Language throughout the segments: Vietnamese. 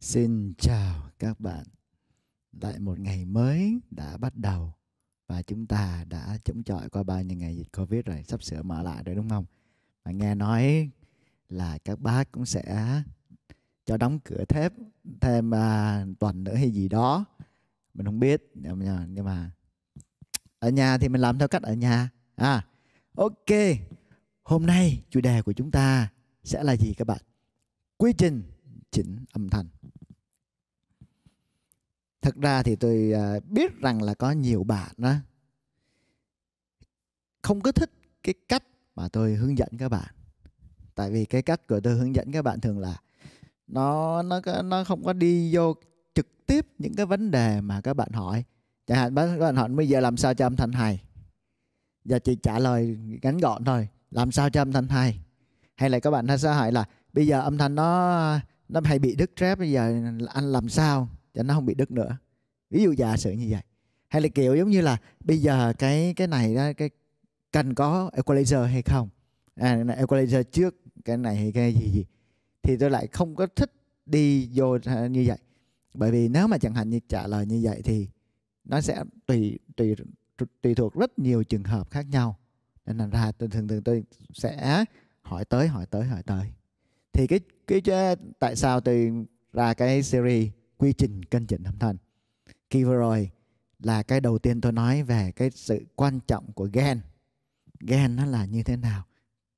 Xin chào các bạn. Lại một ngày mới đã bắt đầu và chúng ta đã chống chọi qua bao nhiêu ngày dịch Covid rồi, sắp sửa mở lại rồi đúng không? Và nghe nói là các bác cũng sẽ cho đóng cửa thép thêm à, tuần nữa hay gì đó. Mình không biết nhưng mà ở nhà thì mình làm theo cách ở nhà. À, ok. Hôm nay chủ đề của chúng ta sẽ là gì các bạn? Quy trình chỉnh âm thanh thật ra thì tôi à, biết rằng là có nhiều bạn đó không có thích cái cách mà tôi hướng dẫn các bạn tại vì cái cách của tôi hướng dẫn các bạn thường là nó nó nó không có đi vô trực tiếp những cái vấn đề mà các bạn hỏi chẳng hạn các bạn hỏi bây giờ làm sao cho âm thanh hay giờ chị trả lời ngắn gọn thôi làm sao cho âm thanh hay hay là các bạn hay sẽ hỏi là bây giờ âm thanh nó nó hay bị đứt trép bây giờ anh làm sao cho nó không bị đứt nữa ví dụ giả sử như vậy hay là kiểu giống như là bây giờ cái cái này đó cái cần có equalizer hay không à, equalizer trước cái này hay cái gì gì thì tôi lại không có thích đi vô à, như vậy bởi vì nếu mà chẳng hạn như trả lời như vậy thì nó sẽ tùy tùy tùy thuộc rất nhiều trường hợp khác nhau nên là ra tôi thường thường tôi sẽ hỏi tới hỏi tới hỏi tới thì cái cái tại sao tôi ra cái series quy trình cân chỉnh âm thanh khi vừa rồi là cái đầu tiên tôi nói về cái sự quan trọng của gen gen nó là như thế nào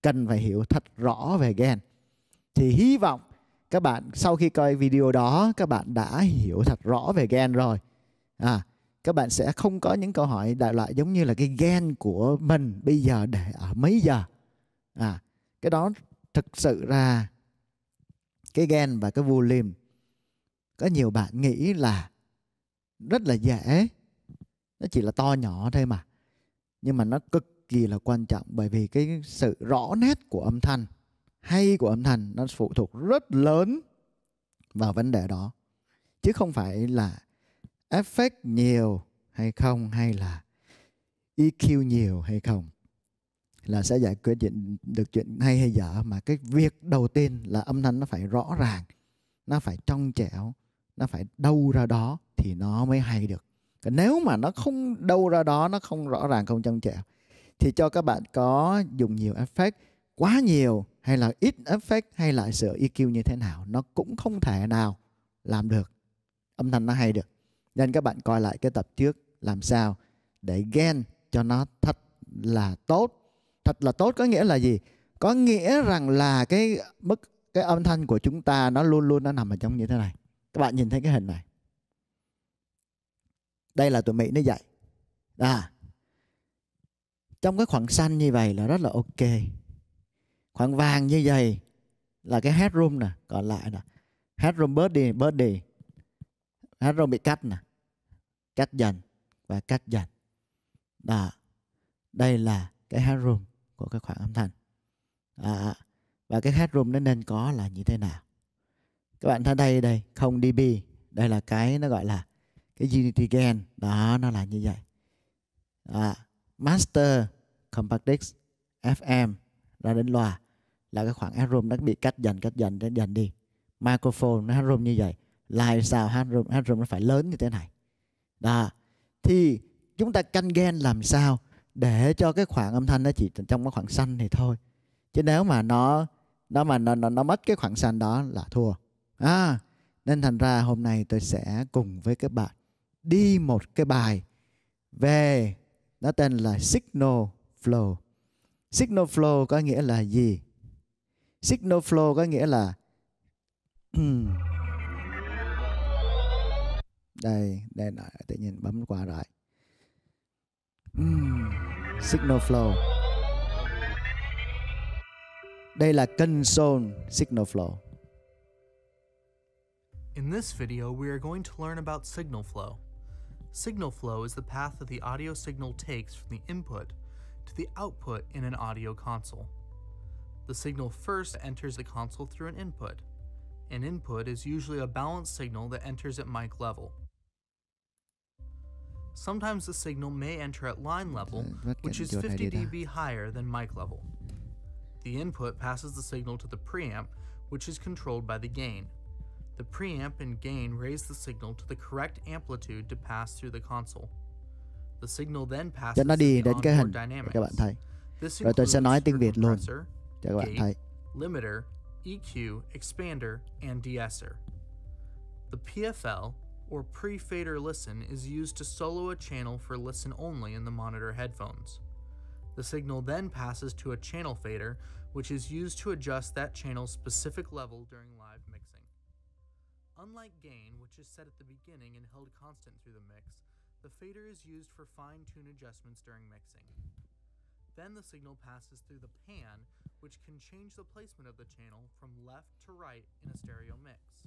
cần phải hiểu thật rõ về gen thì hy vọng các bạn sau khi coi video đó các bạn đã hiểu thật rõ về gen rồi à các bạn sẽ không có những câu hỏi đại loại giống như là cái gen của mình bây giờ để ở mấy giờ à cái đó thực sự ra cái gain và cái volume có nhiều bạn nghĩ là rất là dễ nó chỉ là to nhỏ thôi mà nhưng mà nó cực kỳ là quan trọng bởi vì cái sự rõ nét của âm thanh hay của âm thanh nó phụ thuộc rất lớn vào vấn đề đó chứ không phải là effect nhiều hay không hay là EQ nhiều hay không là sẽ giải quyết chuyện được chuyện hay hay dở mà cái việc đầu tiên là âm thanh nó phải rõ ràng nó phải trong trẻo nó phải đâu ra đó thì nó mới hay được còn nếu mà nó không đâu ra đó nó không rõ ràng không trong trẻo thì cho các bạn có dùng nhiều effect quá nhiều hay là ít effect hay là sửa EQ như thế nào nó cũng không thể nào làm được âm thanh nó hay được nên các bạn coi lại cái tập trước làm sao để gen cho nó thật là tốt thật là tốt có nghĩa là gì có nghĩa rằng là cái mức cái âm thanh của chúng ta nó luôn luôn nó nằm ở trong như thế này các bạn nhìn thấy cái hình này đây là tụi mỹ nó dạy à trong cái khoảng xanh như vậy là rất là ok khoảng vàng như vậy là cái headroom nè còn lại nè headroom bớt đi bớt đi headroom bị cắt nè cắt dần và cắt dần đó đây là cái headroom của cái khoảng âm thanh à, và cái headroom nó nên có là như thế nào các bạn thấy đây đây không dB đây là cái nó gọi là cái unity gain đó nó là như vậy à, master compactix fm ra đến loa là cái khoảng headroom nó bị cắt dần cắt dần cắt dần đi microphone nó headroom như vậy live sound headroom headroom nó phải lớn như thế này đó thì chúng ta canh gain làm sao để cho cái khoảng âm thanh nó chỉ trong cái khoảng xanh thì thôi chứ nếu mà nó nó mà nó, nó nó mất cái khoảng xanh đó là thua à nên thành ra hôm nay tôi sẽ cùng với các bạn đi một cái bài về nó tên là signal flow signal flow có nghĩa là gì signal flow có nghĩa là đây đây là tự nhiên bấm qua rồi Hmm, signal flow. Đây là kênh signal flow. In this video, we are going to learn about signal flow. Signal flow is the path that the audio signal takes from the input to the output in an audio console. The signal first enters the console through an input. An input is usually a balanced signal that enters at mic level. Sometimes the signal may enter at line level, which is 50 dB higher than mic level. The input passes the signal to the preamp, which is controlled by the gain. The preamp and gain raise the signal to the correct amplitude to pass through the console. The signal then passes nó the đến cái các bạn thấy. Rồi tôi sẽ nói tiếng Việt luôn các bạn thấy. Limiter, EQ, expander, and deesser. The PFL or pre-fader listen is used to solo a channel for listen only in the monitor headphones. The signal then passes to a channel fader, which is used to adjust that channel's specific level during live mixing. Unlike gain, which is set at the beginning and held constant through the mix, the fader is used for fine-tune adjustments during mixing. Then the signal passes through the pan, which can change the placement of the channel from left to right in a stereo mix.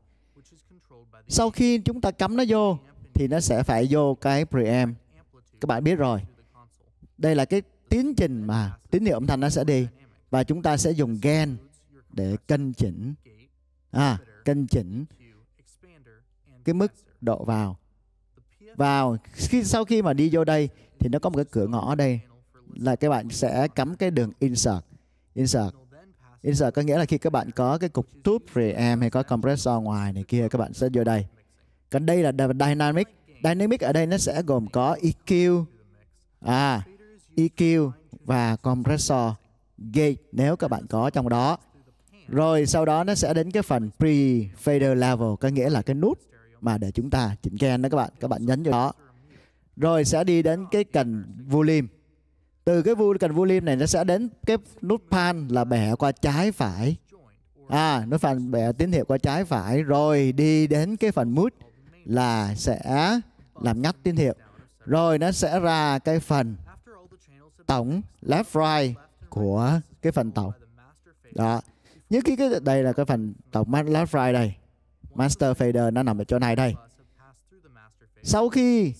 sau khi chúng ta cắm nó vô thì nó sẽ phải vô cái preamp các bạn biết rồi đây là cái tiến trình mà tín hiệu âm thanh nó sẽ đi và chúng ta sẽ dùng gain để cân chỉnh à cân chỉnh cái mức độ vào vào khi sau khi mà đi vô đây thì nó có một cái cửa ngõ ở đây là các bạn sẽ cắm cái đường insert insert Insert có nghĩa là khi các bạn có cái cục tube preamp hay có compressor ngoài này kia các bạn sẽ vô đây. Còn đây là dynamic. Dynamic ở đây nó sẽ gồm có EQ à EQ và compressor gate nếu các bạn có trong đó. Rồi sau đó nó sẽ đến cái phần pre fader level có nghĩa là cái nút mà để chúng ta chỉnh gain đó các bạn. Các bạn nhấn vào đó. Rồi sẽ đi đến cái cần volume từ cái vu cần volume này nó sẽ đến cái nút pan là bẻ qua trái phải à nó phần bẻ tín hiệu qua trái phải rồi đi đến cái phần mút là sẽ làm ngắt tín hiệu rồi nó sẽ ra cái phần tổng left right của cái phần tổng đó nhưng khi cái đây là cái phần tổng left right đây master fader nó nằm ở chỗ này đây sau khi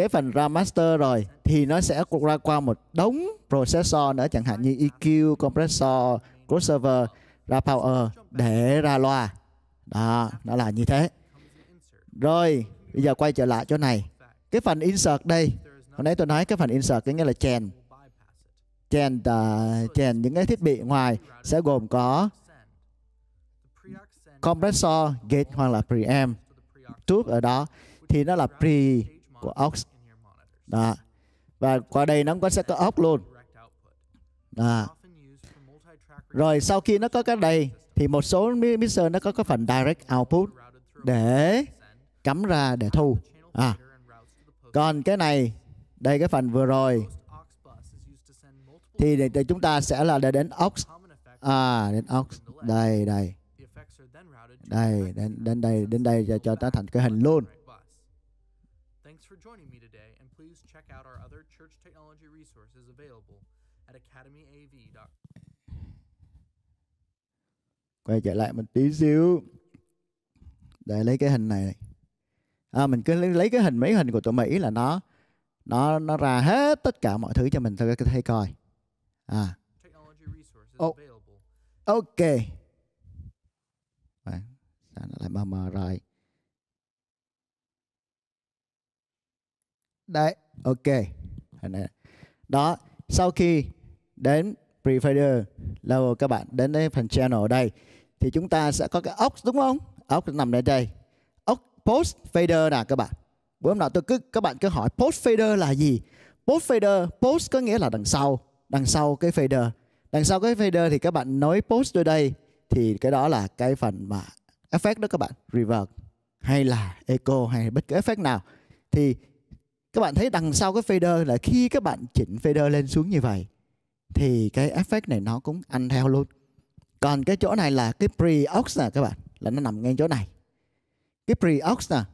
cái phần RAM master rồi thì nó sẽ ra qua một đống processor nữa chẳng hạn như EQ, compressor, crossover, ra power để ra loa. Đó, nó là như thế. Rồi, bây giờ quay trở lại chỗ này. Cái phần insert đây, hồi nãy tôi nói cái phần insert cái nghĩa là chèn. Chèn uh, chèn những cái thiết bị ngoài sẽ gồm có compressor, gate hoặc là preamp. Tube ở đó thì nó là pre của aux đó. và qua đây nó cũng sẽ có aux luôn đó. rồi sau khi nó có cái đây thì một số mixer nó có cái phần direct output để cắm ra để thu à. còn cái này đây cái phần vừa rồi thì để, để chúng ta sẽ là để đến aux à đến aux đây đây đây đến, đây đến đây đến đây cho, cho ta thành cái hình luôn quay trở lại một tí xíu để lấy cái hình này à, mình cứ lấy cái hình mấy hình của tụi mỹ là nó nó nó ra hết tất cả mọi thứ cho mình thôi thấy coi à oh. ok à, lại mờ mờ rồi đấy ok hình này đó sau khi đến Prefader level các bạn đến cái phần channel ở đây thì chúng ta sẽ có cái ốc đúng không? Ốc nằm ở đây. Ốc post fader nè các bạn. Bữa hôm nào tôi cứ các bạn cứ hỏi post fader là gì? Post fader, post có nghĩa là đằng sau, đằng sau cái fader. Đằng sau cái fader thì các bạn nói post ở đây thì cái đó là cái phần mà effect đó các bạn, reverb hay là echo hay bất cứ effect nào thì các bạn thấy đằng sau cái fader là khi các bạn chỉnh fader lên xuống như vậy thì cái effect này nó cũng ăn theo luôn còn cái chỗ này là cái pre-aux nè các bạn là nó nằm ngay chỗ này cái pre-aux nè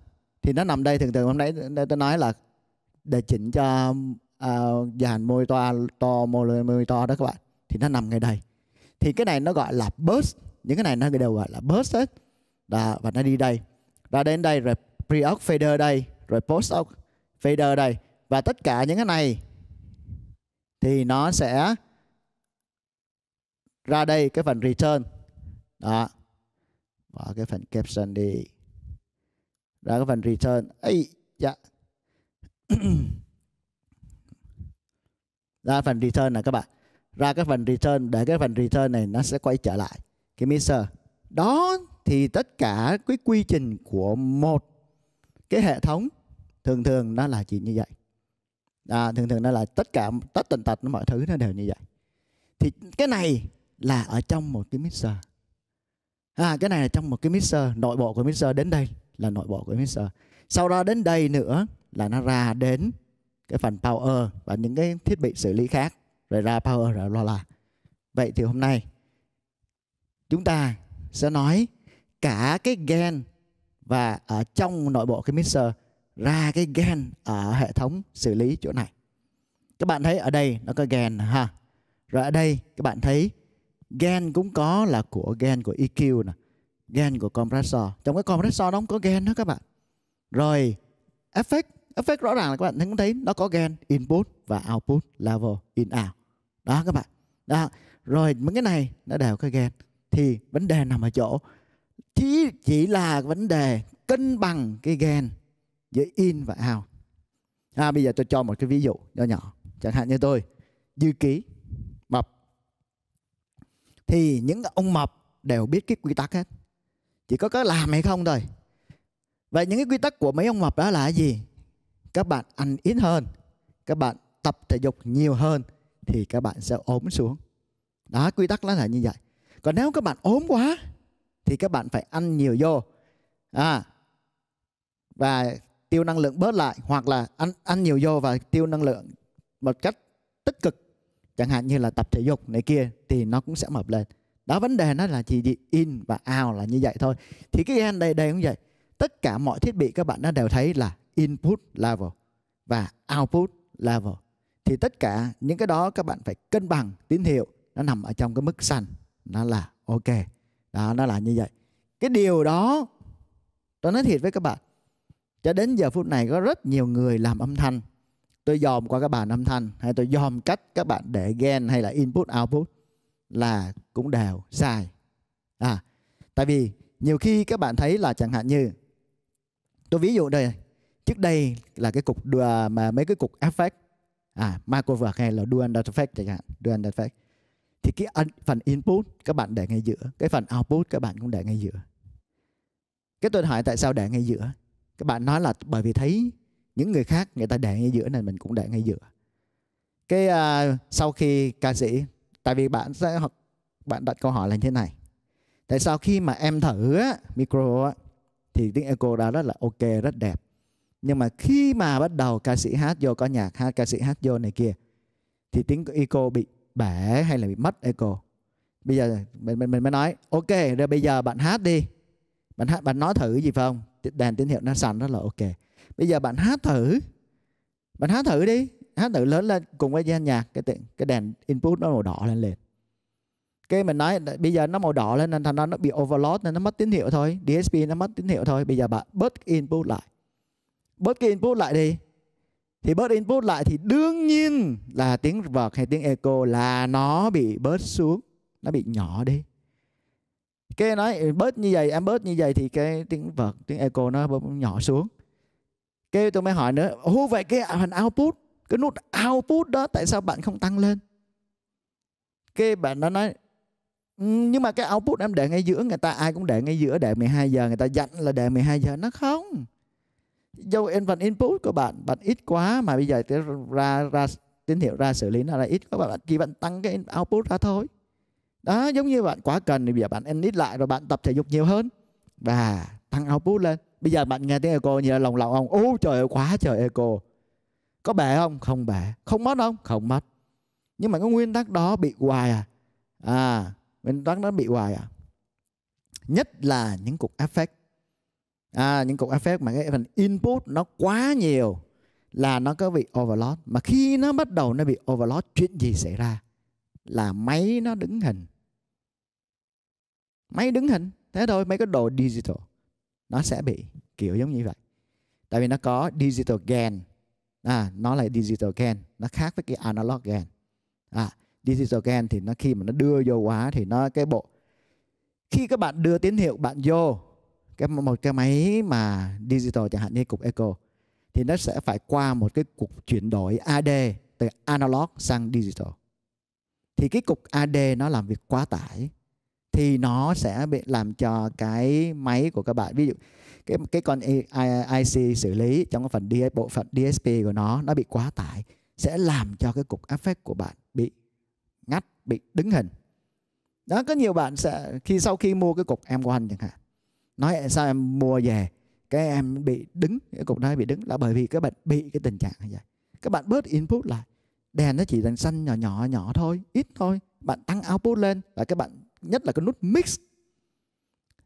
thì nó nằm đây thường thường hôm nãy tôi nói là để chỉnh cho uh, dàn môi to to môi, môi to đó các bạn thì nó nằm ngay đây thì cái này nó gọi là burst những cái này nó đều gọi là burst hết đó, và nó đi đây ra đến đây rồi pre-aux fader đây rồi post-aux fader đây và tất cả những cái này thì nó sẽ ra đây cái phần return đó bỏ cái phần caption đi ra cái phần return ấy dạ ra phần return này các bạn ra cái phần return để cái phần return này nó sẽ quay trở lại cái mixer đó thì tất cả cái quy trình của một cái hệ thống thường thường nó là chuyện như vậy à, thường thường nó là tất cả tất tần tật mọi thứ nó đều như vậy thì cái này là ở trong một cái mixer à, cái này là trong một cái mixer nội bộ của mixer đến đây là nội bộ của mixer sau đó đến đây nữa là nó ra đến cái phần power và những cái thiết bị xử lý khác rồi ra power rồi lo là vậy thì hôm nay chúng ta sẽ nói cả cái gen và ở trong nội bộ cái mixer ra cái gen ở hệ thống xử lý chỗ này các bạn thấy ở đây nó có gen ha rồi ở đây các bạn thấy gen cũng có là của gen của EQ nè gen của compressor trong cái compressor nó không có gen đó các bạn rồi effect effect rõ ràng là các bạn cũng thấy nó có gen input và output level in out đó các bạn đó rồi mấy cái này nó đều có gen thì vấn đề nằm ở chỗ chỉ chỉ là vấn đề cân bằng cái gen giữa in và out à, bây giờ tôi cho một cái ví dụ nhỏ nhỏ chẳng hạn như tôi dư ký mập thì những ông mập đều biết cái quy tắc hết chỉ có có làm hay không thôi vậy những cái quy tắc của mấy ông mập đó là gì các bạn ăn ít hơn các bạn tập thể dục nhiều hơn thì các bạn sẽ ốm xuống đó quy tắc nó là như vậy còn nếu các bạn ốm quá thì các bạn phải ăn nhiều vô à và tiêu năng lượng bớt lại hoặc là ăn ăn nhiều vô và tiêu năng lượng một cách tích cực chẳng hạn như là tập thể dục này kia thì nó cũng sẽ mập lên đó vấn đề nó là chỉ gì in và out là như vậy thôi thì cái gen đây đây cũng vậy tất cả mọi thiết bị các bạn đã đều thấy là input level và output level thì tất cả những cái đó các bạn phải cân bằng tín hiệu nó nằm ở trong cái mức xanh nó là ok đó nó là như vậy cái điều đó tôi nói thiệt với các bạn cho đến giờ phút này có rất nhiều người làm âm thanh tôi dòm qua các bạn âm thanh hay tôi dòm cách các bạn để gen hay là input output là cũng đều sai à tại vì nhiều khi các bạn thấy là chẳng hạn như tôi ví dụ đây trước đây là cái cục đùa mà mấy cái cục effect à microverse hay là dual effect chẳng hạn dual effect thì cái phần input các bạn để ngay giữa cái phần output các bạn cũng để ngay giữa cái tôi hỏi tại sao để ngay giữa các bạn nói là bởi vì thấy những người khác người ta để ngay giữa nên mình cũng để ngay giữa cái uh, sau khi ca sĩ tại vì bạn sẽ học bạn đặt câu hỏi là như thế này tại sao khi mà em thử á, micro á, thì tiếng echo đã rất là ok rất đẹp nhưng mà khi mà bắt đầu ca sĩ hát vô có nhạc hát ca sĩ hát vô này kia thì tiếng echo bị bể hay là bị mất echo bây giờ mình, mình, mình mới nói ok rồi bây giờ bạn hát đi bạn hát bạn nói thử gì phải không đèn tín hiệu nó sẵn đó là ok bây giờ bạn hát thử bạn hát thử đi hát thử lớn lên cùng với gian nhạc cái tiện cái đèn input nó màu đỏ lên liền cái mình nói bây giờ nó màu đỏ lên nên thành ra nó bị overload nên nó mất tín hiệu thôi DSP nó mất tín hiệu thôi bây giờ bạn bớt input lại bớt cái input lại đi thì bớt input lại thì đương nhiên là tiếng vợt hay tiếng echo là nó bị bớt xuống nó bị nhỏ đi cái nói bớt như vậy em bớt như vậy thì cái tiếng vợt tiếng echo nó nhỏ xuống cái tôi mới hỏi nữa ô vậy cái hình output cái nút output đó tại sao bạn không tăng lên cái bạn nó nói ừ, nhưng mà cái output em để ngay giữa người ta ai cũng để ngay giữa để 12 giờ người ta dặn là để 12 giờ nó không dâu em phần input của bạn bạn ít quá mà bây giờ ra ra tín hiệu ra xử lý nó là ít quá bạn chỉ bạn tăng cái output ra thôi đó giống như bạn quá cần thì bây giờ bạn em nít lại rồi bạn tập thể dục nhiều hơn và tăng output lên bây giờ bạn nghe tiếng eco như là lòng lòng ông ô trời ơi quá trời eco có bể không không bể không mất không không mất nhưng mà cái nguyên tắc đó bị hoài à à nguyên tắc đó bị hoài à nhất là những cục affect à những cục affect mà cái phần input nó quá nhiều là nó có bị overload mà khi nó bắt đầu nó bị overload chuyện gì xảy ra là máy nó đứng hình Máy đứng hình, thế thôi, mấy cái đồ digital. Nó sẽ bị kiểu giống như vậy. Tại vì nó có digital gain. À, nó là digital gain. Nó khác với cái analog gain. À, digital gain thì nó khi mà nó đưa vô quá thì nó cái bộ khi các bạn đưa tín hiệu bạn vô cái một cái máy mà digital chẳng hạn như cục echo thì nó sẽ phải qua một cái cục chuyển đổi AD từ analog sang digital thì cái cục AD nó làm việc quá tải thì nó sẽ bị làm cho cái máy của các bạn ví dụ cái cái con IC xử lý trong cái phần DS, bộ phận DSP của nó nó bị quá tải sẽ làm cho cái cục affect của bạn bị ngắt bị đứng hình đó có nhiều bạn sẽ khi sau khi mua cái cục em quan chẳng hạn nói sao em mua về cái em bị đứng cái cục đó bị đứng là bởi vì các bạn bị cái tình trạng như vậy các bạn bớt input lại đèn nó chỉ đèn xanh nhỏ nhỏ nhỏ thôi ít thôi bạn tăng output lên và các bạn nhất là cái nút mix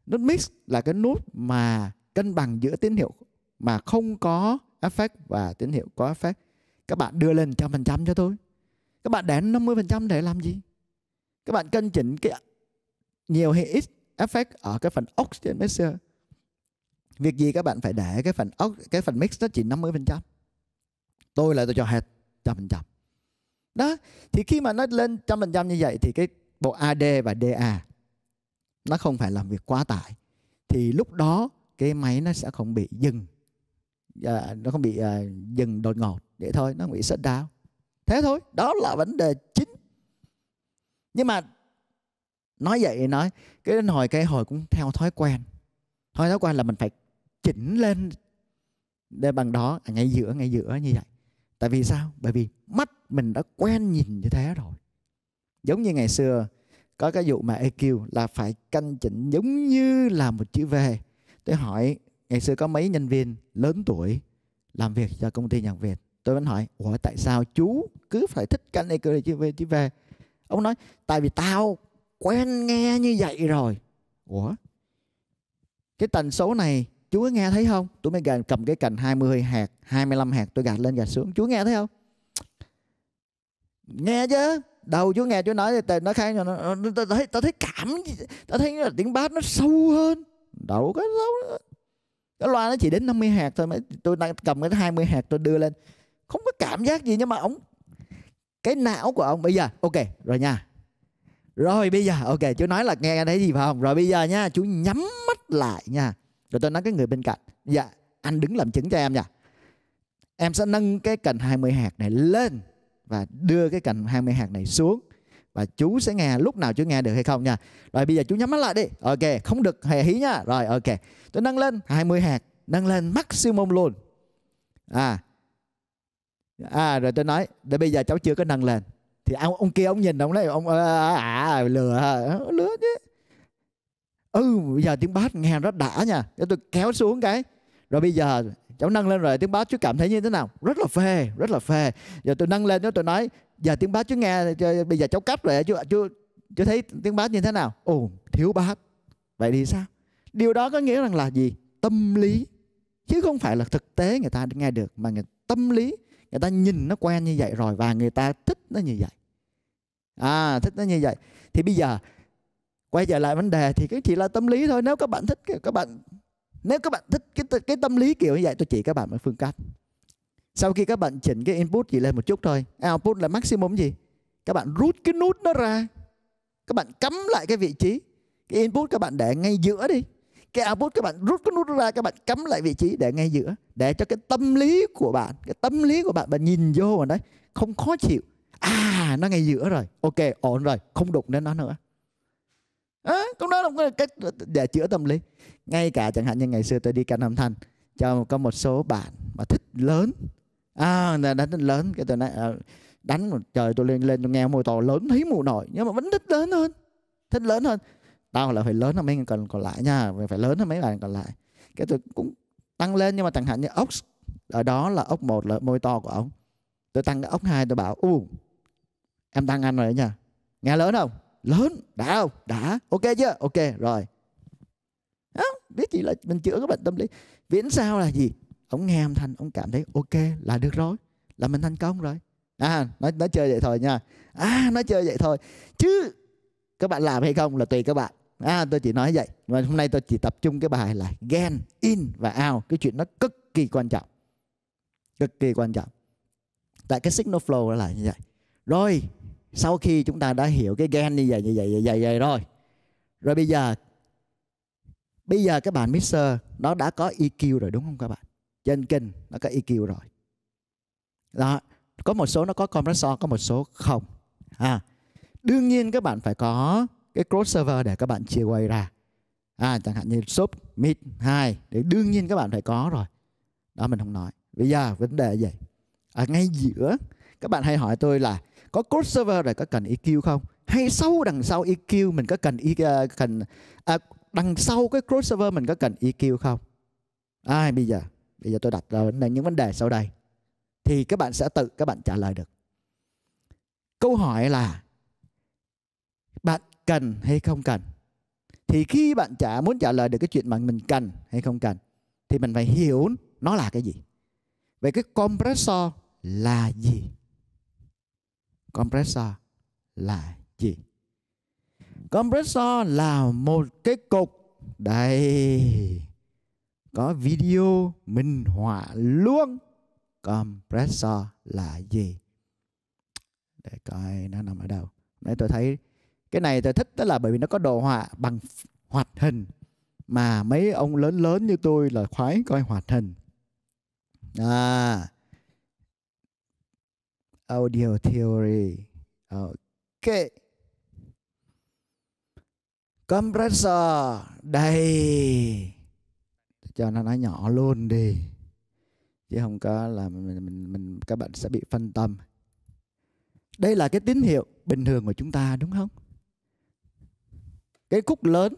nút mix là cái nút mà cân bằng giữa tín hiệu mà không có effect và tín hiệu có effect các bạn đưa lên trăm phần trăm cho tôi các bạn để 50 phần trăm để làm gì các bạn cân chỉnh cái nhiều hay ít effect ở cái phần aux trên mixer việc gì các bạn phải để cái phần aux cái phần mix nó chỉ 50 phần trăm tôi là tôi cho hết trăm phần trăm đó thì khi mà nó lên trăm phần trăm như vậy thì cái bộ AD và DA nó không phải làm việc quá tải thì lúc đó cái máy nó sẽ không bị dừng à, nó không bị à, dừng đột ngột để thôi nó không bị sớt down thế thôi đó là vấn đề chính nhưng mà nói vậy nói cái đến hồi cái hồi cũng theo thói quen thói thói quen là mình phải chỉnh lên để bằng đó ngay giữa ngay giữa như vậy tại vì sao bởi vì mắt mình đã quen nhìn như thế rồi Giống như ngày xưa có cái vụ mà EQ là phải canh chỉnh giống như là một chữ V. Tôi hỏi ngày xưa có mấy nhân viên lớn tuổi làm việc cho công ty nhạc Việt. Tôi vẫn hỏi, ủa tại sao chú cứ phải thích canh EQ là chữ V chữ V? Ông nói, tại vì tao quen nghe như vậy rồi. Ủa? Cái tần số này chú có nghe thấy không? Tôi mới cầm cái cành 20 hạt, 25 hạt tôi gạt lên gạt xuống. Chú nghe thấy không? Nghe chứ đầu chú nghe chú nói thì nó khác nó tao thấy tao thấy cảm tao thấy là tiếng bass nó sâu hơn đâu có sâu nữa. cái loa nó chỉ đến 50 hạt thôi mà tôi đang cầm cái 20 hạt tôi đưa lên không có cảm giác gì nhưng mà ông cái não của ông bây giờ ok rồi nha rồi bây giờ ok chú nói là nghe thấy gì phải không rồi bây giờ nha chú nhắm mắt lại nha rồi tôi nói cái người bên cạnh dạ anh đứng làm chứng cho em nha em sẽ nâng cái cần 20 hạt này lên và đưa cái cành 20 hạt này xuống và chú sẽ nghe lúc nào chú nghe được hay không nha. Rồi bây giờ chú nhắm mắt lại đi. Ok, không được hề hí nha. Rồi ok. Tôi nâng lên 20 hạt, nâng lên maximum luôn. À. À rồi tôi nói, để bây giờ cháu chưa có nâng lên. Thì ông, ông kia ông nhìn ông nói ông à, à, à lừa ờ, lừa chứ. Ừ, bây giờ tiếng bass nghe rất đã nha. Để tôi kéo xuống cái. Rồi bây giờ cháu nâng lên rồi tiếng báo chú cảm thấy như thế nào rất là phê rất là phê giờ tôi nâng lên nếu tôi nói giờ tiếng báo chú nghe bây giờ cháu cắt rồi chú chú chú thấy tiếng báo như thế nào ồ thiếu bát vậy thì sao điều đó có nghĩa rằng là gì tâm lý chứ không phải là thực tế người ta nghe được mà người, tâm lý người ta nhìn nó quen như vậy rồi và người ta thích nó như vậy à thích nó như vậy thì bây giờ quay trở lại vấn đề thì cái chỉ là tâm lý thôi nếu các bạn thích các bạn nếu các bạn thích cái cái tâm lý kiểu như vậy tôi chỉ các bạn một phương cách sau khi các bạn chỉnh cái input chỉ lên một chút thôi output là maximum gì các bạn rút cái nút nó ra các bạn cắm lại cái vị trí cái input các bạn để ngay giữa đi cái output các bạn rút cái nút ra các bạn cắm lại vị trí để ngay giữa để cho cái tâm lý của bạn cái tâm lý của bạn bạn nhìn vô rồi đấy không khó chịu à nó ngay giữa rồi ok ổn rồi không đụng đến nó nữa à, cũng đó là một cách để chữa tâm lý ngay cả chẳng hạn như ngày xưa tôi đi căn âm thanh cho có một số bạn mà thích lớn à đánh lớn cái tôi nói ờ, đánh một trời tôi lên lên tôi nghe môi to lớn thấy mù nổi nhưng mà vẫn thích lớn hơn thích lớn hơn tao là phải lớn hơn mấy người còn còn lại nha phải lớn hơn mấy bạn còn lại cái tôi cũng tăng lên nhưng mà chẳng hạn như ốc ở đó là ốc một là môi to của ông tôi tăng cái ốc hai tôi bảo u em tăng anh rồi đấy nha nghe lớn không lớn đã không đã ok chưa ok rồi đó, biết chỉ là mình chữa cái bệnh tâm lý viễn sao là gì ông nghe âm thanh ông cảm thấy ok là được rồi là mình thành công rồi à nói nói chơi vậy thôi nha à nói chơi vậy thôi chứ các bạn làm hay không là tùy các bạn à tôi chỉ nói vậy mà hôm nay tôi chỉ tập trung cái bài là gen in và out cái chuyện nó cực kỳ quan trọng cực kỳ quan trọng tại cái signal flow là như vậy rồi sau khi chúng ta đã hiểu cái gen như vậy như vậy như vậy, như vậy rồi rồi bây giờ bây giờ các bạn mixer nó đã có EQ rồi đúng không các bạn trên kinh nó có EQ rồi đó có một số nó có compressor có một số không à đương nhiên các bạn phải có cái crossover để các bạn chia quay ra à chẳng hạn như sub mid hai để đương nhiên các bạn phải có rồi đó mình không nói bây giờ vấn đề vậy ở à, ngay giữa các bạn hay hỏi tôi là có crossover rồi có cần EQ không hay sâu đằng sau EQ mình có cần EQ, à, cần à, đằng sau cái crossover mình có cần EQ không ai à, bây giờ bây giờ tôi đặt ra những vấn đề sau đây thì các bạn sẽ tự các bạn trả lời được câu hỏi là bạn cần hay không cần thì khi bạn trả muốn trả lời được cái chuyện mà mình cần hay không cần thì mình phải hiểu nó là cái gì vậy cái compressor là gì compressor là gì compressor là một cái cục đây có video minh họa luôn compressor là gì để coi nó nằm ở đâu nãy tôi thấy cái này tôi thích đó là bởi vì nó có đồ họa bằng hoạt hình mà mấy ông lớn lớn như tôi là khoái coi hoạt hình à audio theory. Ok. Compressor đây. Cho nó nói nhỏ luôn đi. Chứ không có là mình, mình, mình các bạn sẽ bị phân tâm. Đây là cái tín hiệu bình thường của chúng ta đúng không? Cái khúc lớn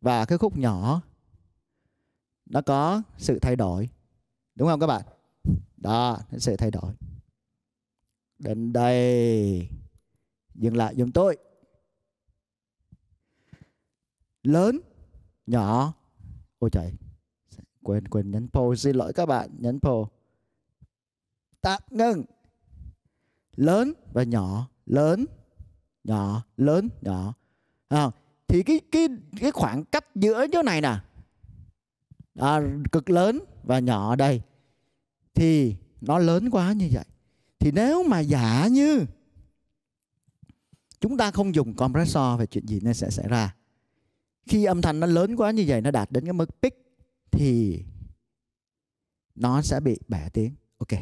và cái khúc nhỏ nó có sự thay đổi đúng không các bạn đó sự thay đổi đến đây dừng lại giùm tôi lớn nhỏ ôi trời quên quên nhấn pause xin lỗi các bạn nhấn pause tạm ngưng lớn và nhỏ lớn nhỏ lớn nhỏ à, thì cái cái cái khoảng cách giữa chỗ này nè à, cực lớn và nhỏ đây thì nó lớn quá như vậy thì nếu mà giả như chúng ta không dùng compressor về chuyện gì nó sẽ xảy ra khi âm thanh nó lớn quá như vậy nó đạt đến cái mức peak thì nó sẽ bị bẻ tiếng ok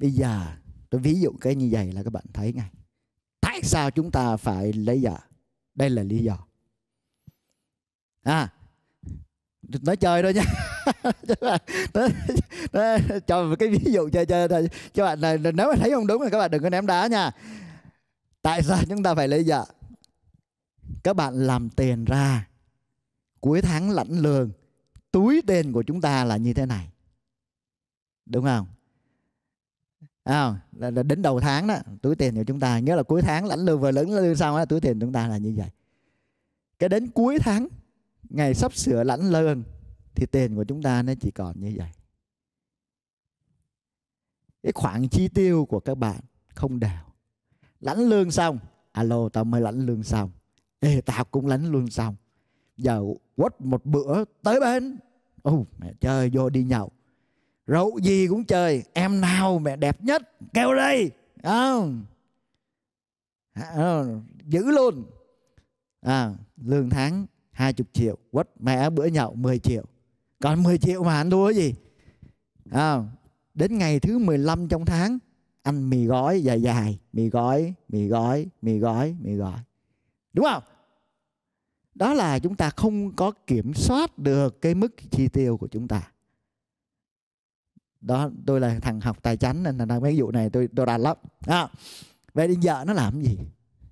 bây giờ tôi ví dụ cái như vậy là các bạn thấy ngay tại sao chúng ta phải lấy giả đây là lý do à nói chơi thôi nha cho một cái ví dụ cho cho cho bạn này nếu mà thấy không đúng thì các bạn đừng có ném đá nha tại sao chúng ta phải lấy vợ các bạn làm tiền ra cuối tháng lãnh lương túi tiền của chúng ta là như thế này đúng không à, là, là đến đầu tháng đó túi tiền của chúng ta nghĩa là cuối tháng lãnh lương vừa lãnh lương xong đó túi tiền chúng ta là như vậy cái đến cuối tháng ngày sắp sửa lãnh lương thì tiền của chúng ta nó chỉ còn như vậy cái khoản chi tiêu của các bạn không đều lãnh lương xong alo tao mới lãnh lương xong ê tao cũng lãnh lương xong giờ quất một bữa tới bên, ô oh, mẹ chơi vô đi nhậu rượu gì cũng chơi em nào mẹ đẹp nhất kêu đây không à, giữ luôn à, lương tháng 20 triệu quất mẹ bữa nhậu 10 triệu còn 10 triệu mà anh thua gì à, đến ngày thứ 15 trong tháng anh mì gói dài dài mì gói mì gói mì gói mì gói đúng không đó là chúng ta không có kiểm soát được cái mức chi tiêu của chúng ta đó tôi là thằng học tài chánh nên là mấy vụ này tôi tôi đạt lắm à, vậy thì vợ nó làm gì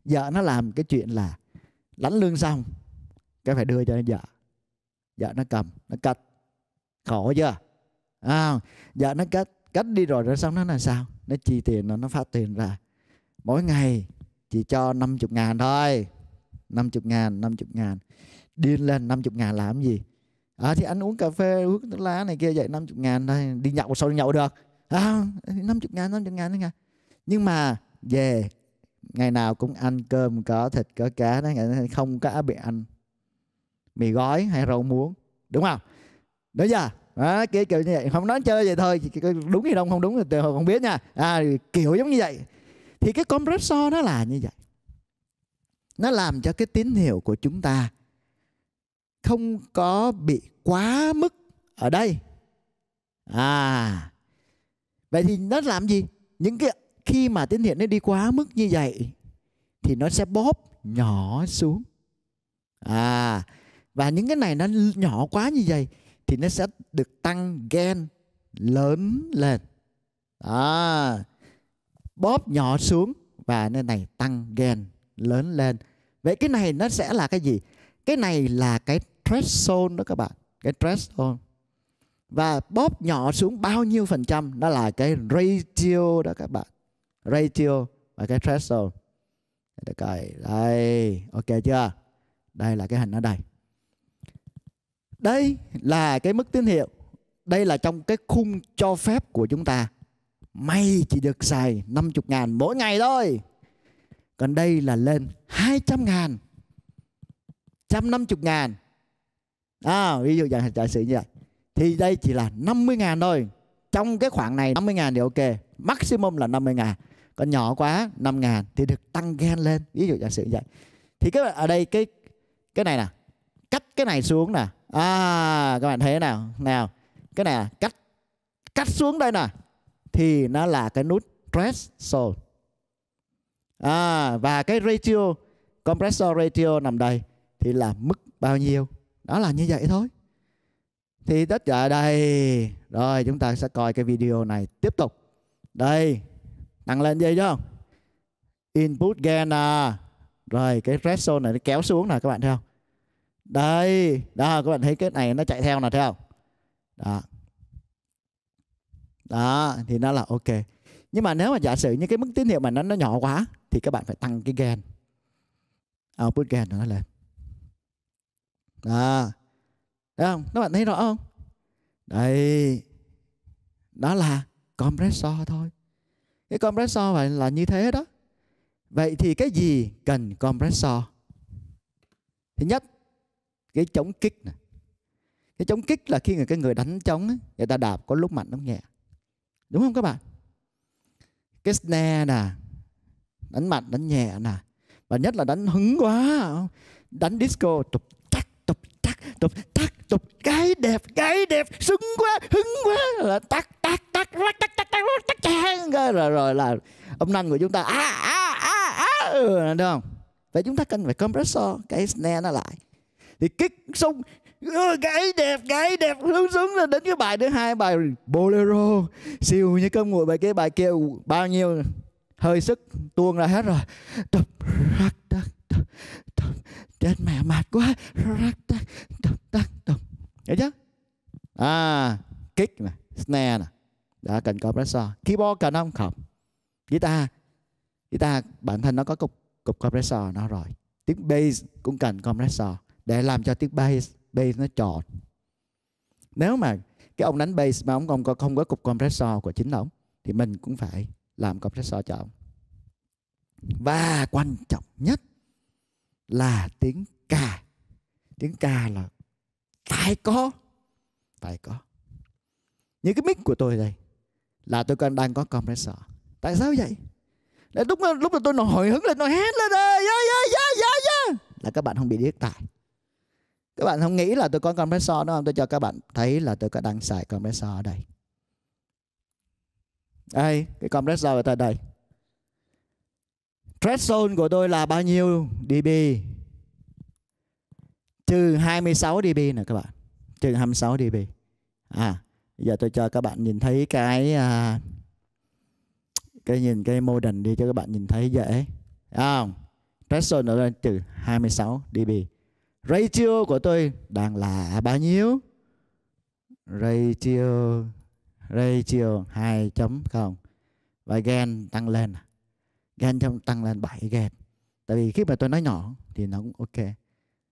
vợ nó làm cái chuyện là lãnh lương xong cái phải đưa cho vợ vợ nó cầm nó cất khổ chưa à, giờ nó cách cách đi rồi rồi xong nó là sao nó chi tiền nó nó phát tiền ra mỗi ngày chỉ cho 50 ngàn thôi 50 ngàn 50 ngàn điên lên 50 ngàn làm gì à, thì anh uống cà phê uống thuốc lá này kia vậy 50 ngàn thôi đi nhậu sao đi nhậu được à, 50 ngàn 50 ngàn thôi nha nhưng mà về ngày nào cũng ăn cơm có thịt có cá đó không có bị ăn mì gói hay rau muống đúng không Đúng giờ À, kiểu, kiểu như vậy không nói chơi vậy thôi đúng hay không không đúng thì không biết nha à, kiểu giống như vậy thì cái compressor nó là như vậy nó làm cho cái tín hiệu của chúng ta không có bị quá mức ở đây à vậy thì nó làm gì những cái khi mà tín hiệu nó đi quá mức như vậy thì nó sẽ bóp nhỏ xuống à và những cái này nó nhỏ quá như vậy thì nó sẽ được tăng gen lớn lên à, bóp nhỏ xuống và nơi này tăng gen lớn lên vậy cái này nó sẽ là cái gì cái này là cái threshold đó các bạn cái threshold và bóp nhỏ xuống bao nhiêu phần trăm đó là cái ratio đó các bạn ratio và cái threshold để coi đây ok chưa đây là cái hình ở đây đây là cái mức tín hiệu đây là trong cái khung cho phép của chúng ta may chỉ được xài 50 ngàn mỗi ngày thôi còn đây là lên 200 ngàn 150 ngàn à, ví dụ dạng giả sử như vậy thì đây chỉ là 50 ngàn thôi trong cái khoảng này 50 ngàn thì ok maximum là 50 ngàn còn nhỏ quá 5 ngàn thì được tăng gen lên ví dụ giả sử như vậy thì các ở đây cái cái này nè cách cái này xuống nè à các bạn thấy nào nào cái này à, cắt cắt xuống đây nè thì nó là cái nút threshold à, và cái ratio compressor ratio nằm đây thì là mức bao nhiêu đó là như vậy thôi thì tất cả đây rồi chúng ta sẽ coi cái video này tiếp tục đây tăng lên gì chưa input gain à rồi cái threshold này nó kéo xuống nè các bạn thấy không đây đó các bạn thấy cái này nó chạy theo là theo, đó đó thì nó là ok nhưng mà nếu mà giả sử như cái mức tín hiệu mà nó nó nhỏ quá thì các bạn phải tăng cái gain output gain nó lên đó thấy không các bạn thấy rõ không đây đó là compressor thôi cái compressor phải là như thế đó vậy thì cái gì cần compressor thứ nhất cái chống kích này cái chống kích là khi người cái người đánh chống ấy, người ta đạp có lúc mạnh lúc nhẹ đúng không các bạn cái snare nè đánh mạnh đánh nhẹ nè và nhất là đánh hứng quá đánh disco tục tắc tục tắc tục tắc tục gái đẹp gái đẹp sướng quá hứng quá là tắc tắc tắc tắc tắc tắc tắc tắc tắc rồi rồi là âm năng của chúng ta à à à à được không vậy chúng ta cần phải compressor cái snare nó lại thì kích xong gái đẹp gái đẹp hướng xuống là đến cái bài thứ hai bài bolero siêu như cơm nguội bài cái bài kia bao nhiêu hơi sức tuôn ra hết rồi tập rắc tắc tập chết mẹ mệt quá rắc tắc tập tắc tập hiểu chưa à kick nè snare nè đã cần compressor keyboard cần không không guitar guitar bản thân nó có cục cục compressor nó rồi tiếng bass cũng cần compressor để làm cho tiếng bass bass nó tròn nếu mà cái ông đánh bass mà ông không, không có cục compressor của chính ông thì mình cũng phải làm compressor cho ông và quan trọng nhất là tiếng ca tiếng ca là phải có phải có những cái mic của tôi đây là tôi còn đang có compressor tại sao vậy Đấy, lúc lúc mà tôi nổi hứng lên nó hét lên đây, yeah, yeah, yeah, yeah, yeah. là các bạn không bị điếc tai các bạn không nghĩ là tôi có compressor đúng không tôi cho các bạn thấy là tôi có đang xài compressor ở đây đây cái compressor ở tại đây threshold của tôi là bao nhiêu dB trừ 26 dB nè các bạn trừ 26 dB à giờ tôi cho các bạn nhìn thấy cái à, cái nhìn cái modern đi cho các bạn nhìn thấy dễ không threshold nó lên trừ 26 dB ratio của tôi đang là bao nhiêu ratio ratio 2.0 và gen tăng lên gen trong tăng lên 7 gen tại vì khi mà tôi nói nhỏ thì nó cũng ok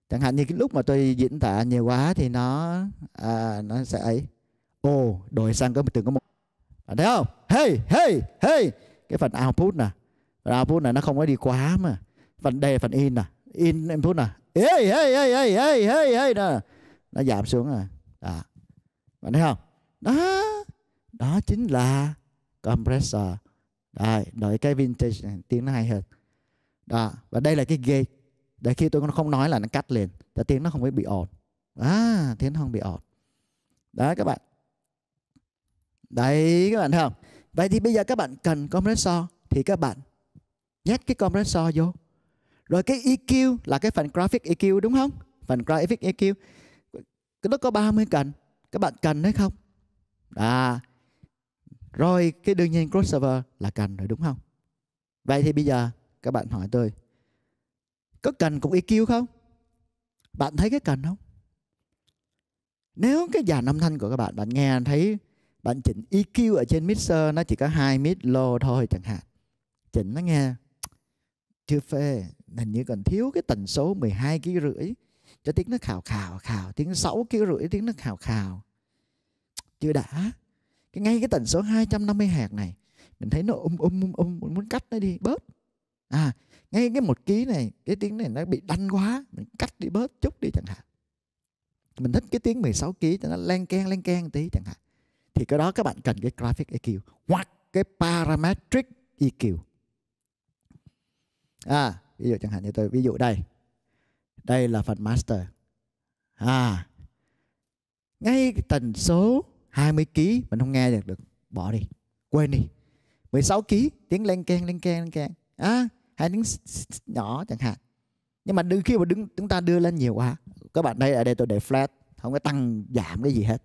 chẳng hạn như cái lúc mà tôi diễn tả nhiều quá thì nó à, nó sẽ ấy ô oh, đổi sang có từng có một bạn thấy không hey hey hey cái phần output nè output này nó không có đi quá mà phần đề phần in nè in input nè ê ê ê ê ê ê ê nè nó giảm xuống rồi đó bạn thấy không đó đó chính là compressor Đấy, nói cái vintage này, tiếng nó hay hơn đó và đây là cái gate để khi tôi không nói là nó cắt liền là tiếng nó không phải bị ồn à tiếng nó không bị ồn đó các bạn đấy các bạn thấy không vậy thì bây giờ các bạn cần compressor thì các bạn nhét cái compressor vô rồi cái EQ là cái phần graphic EQ đúng không? Phần graphic EQ cái nó có 30 cần. Các bạn cần hay không? À. Rồi cái đương nhiên crossover là cần rồi đúng không? Vậy thì bây giờ các bạn hỏi tôi có cần cục EQ không? Bạn thấy cái cần không? Nếu cái dàn âm thanh của các bạn bạn nghe thấy bạn chỉnh EQ ở trên mixer nó chỉ có hai mid low thôi chẳng hạn. Chỉnh nó nghe chưa phê hình như còn thiếu cái tần số 12 kg rưỡi cho tiếng nó khào khào khào tiếng 6 kg rưỡi tiếng nó khào khào chưa đã cái ngay cái tần số 250 hạt này mình thấy nó um um um um muốn cắt nó đi bớt à ngay cái một ký này cái tiếng này nó bị đanh quá mình cắt đi bớt chút đi chẳng hạn mình thích cái tiếng 16 ký cho nó len keng len keng tí chẳng hạn thì cái đó các bạn cần cái graphic EQ hoặc cái parametric EQ à ví dụ chẳng hạn như tôi ví dụ đây đây là phần master à ngay tần số 20 ký mình không nghe được được bỏ đi quên đi 16 ký tiếng len keng len keng len keng à hay tiếng nhỏ chẳng hạn nhưng mà đừng khi mà đứng chúng ta đưa lên nhiều quá các bạn đây ở đây tôi để flat không có tăng giảm cái gì hết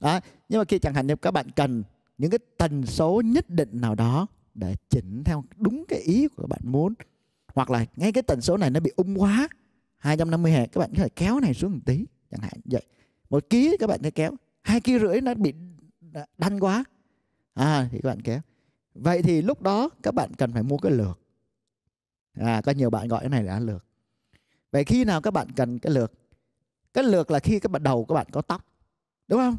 đó. nhưng mà khi chẳng hạn như các bạn cần những cái tần số nhất định nào đó để chỉnh theo đúng cái ý của các bạn muốn hoặc là ngay cái tần số này nó bị ung um quá 250 hạt các bạn có thể kéo này xuống một tí chẳng hạn vậy một ký các bạn có thể kéo hai ký rưỡi nó bị đanh quá à, thì các bạn kéo vậy thì lúc đó các bạn cần phải mua cái lược à có nhiều bạn gọi cái này là lược vậy khi nào các bạn cần cái lược cái lược là khi các bạn đầu các bạn có tóc đúng không,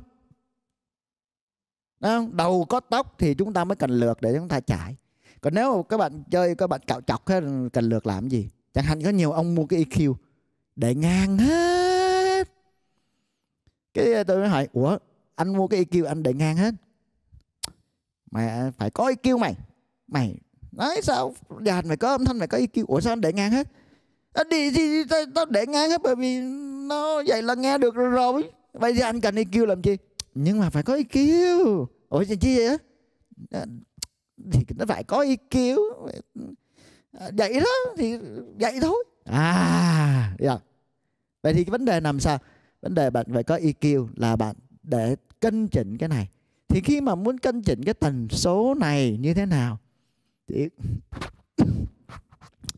đúng không? đầu có tóc thì chúng ta mới cần lược để chúng ta chải còn nếu mà các bạn chơi các bạn cạo chọc hết cần lược làm gì chẳng hạn có nhiều ông mua cái EQ để ngang hết cái ờ, tôi mới hỏi ủa anh mua cái EQ anh để ngang hết mày ờ, phải có EQ mày mày nói sao đàn mày có âm thanh mày có EQ ủa sao anh để ngang hết à, đi, đi, đi tao, tao để ngang hết bởi vì nó vậy là nghe được rồi bây giờ anh cần EQ làm chi nhưng mà phải có EQ ủa chi vậy thì nó phải có IQ vậy đó thì vậy thôi à yeah. Dạ. vậy thì cái vấn đề nằm sao vấn đề bạn phải có EQ là bạn để cân chỉnh cái này thì khi mà muốn cân chỉnh cái tần số này như thế nào thì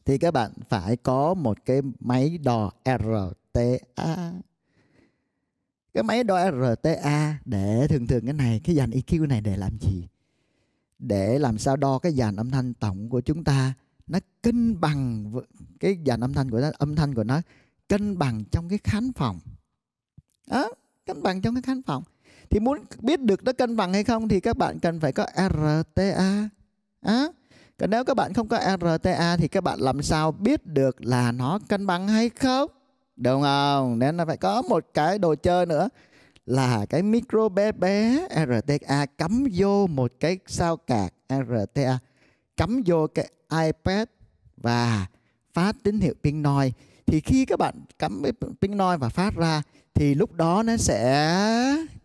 thì các bạn phải có một cái máy đo RTA cái máy đo RTA để thường thường cái này cái dàn EQ này để làm gì để làm sao đo cái dàn âm thanh tổng của chúng ta nó cân bằng cái dàn âm thanh của nó âm thanh của nó cân bằng trong cái khán phòng đó cân bằng trong cái khán phòng thì muốn biết được nó cân bằng hay không thì các bạn cần phải có RTA à, còn nếu các bạn không có RTA thì các bạn làm sao biết được là nó cân bằng hay không đúng không nên là phải có một cái đồ chơi nữa là cái micro bé bé RTA cắm vô một cái sao cạc RTA cắm vô cái iPad và phát tín hiệu pin noise thì khi các bạn cắm pin noise và phát ra thì lúc đó nó sẽ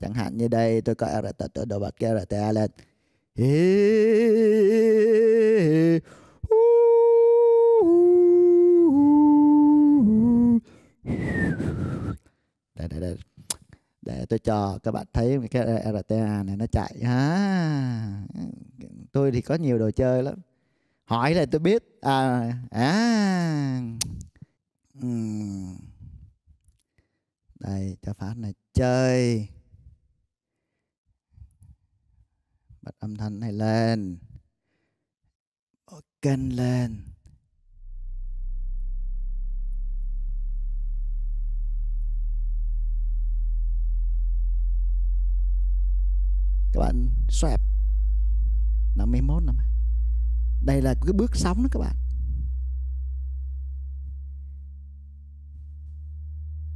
chẳng hạn như đây tôi có RTA tôi đổ bật cái RTA lên đây đây đây để tôi cho các bạn thấy cái RTA này nó chạy ha tôi thì có nhiều đồ chơi lắm hỏi là tôi biết à, à đây cho phát này chơi bật âm thanh này lên kênh lên các bạn xoẹp 51 năm đây là cái bước sóng đó các bạn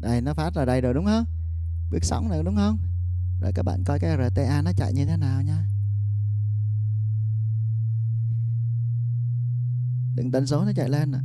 đây nó phát ra đây rồi đúng không bước sóng này đúng không rồi các bạn coi cái RTA nó chạy như thế nào nha đừng đánh số nó chạy lên nè à.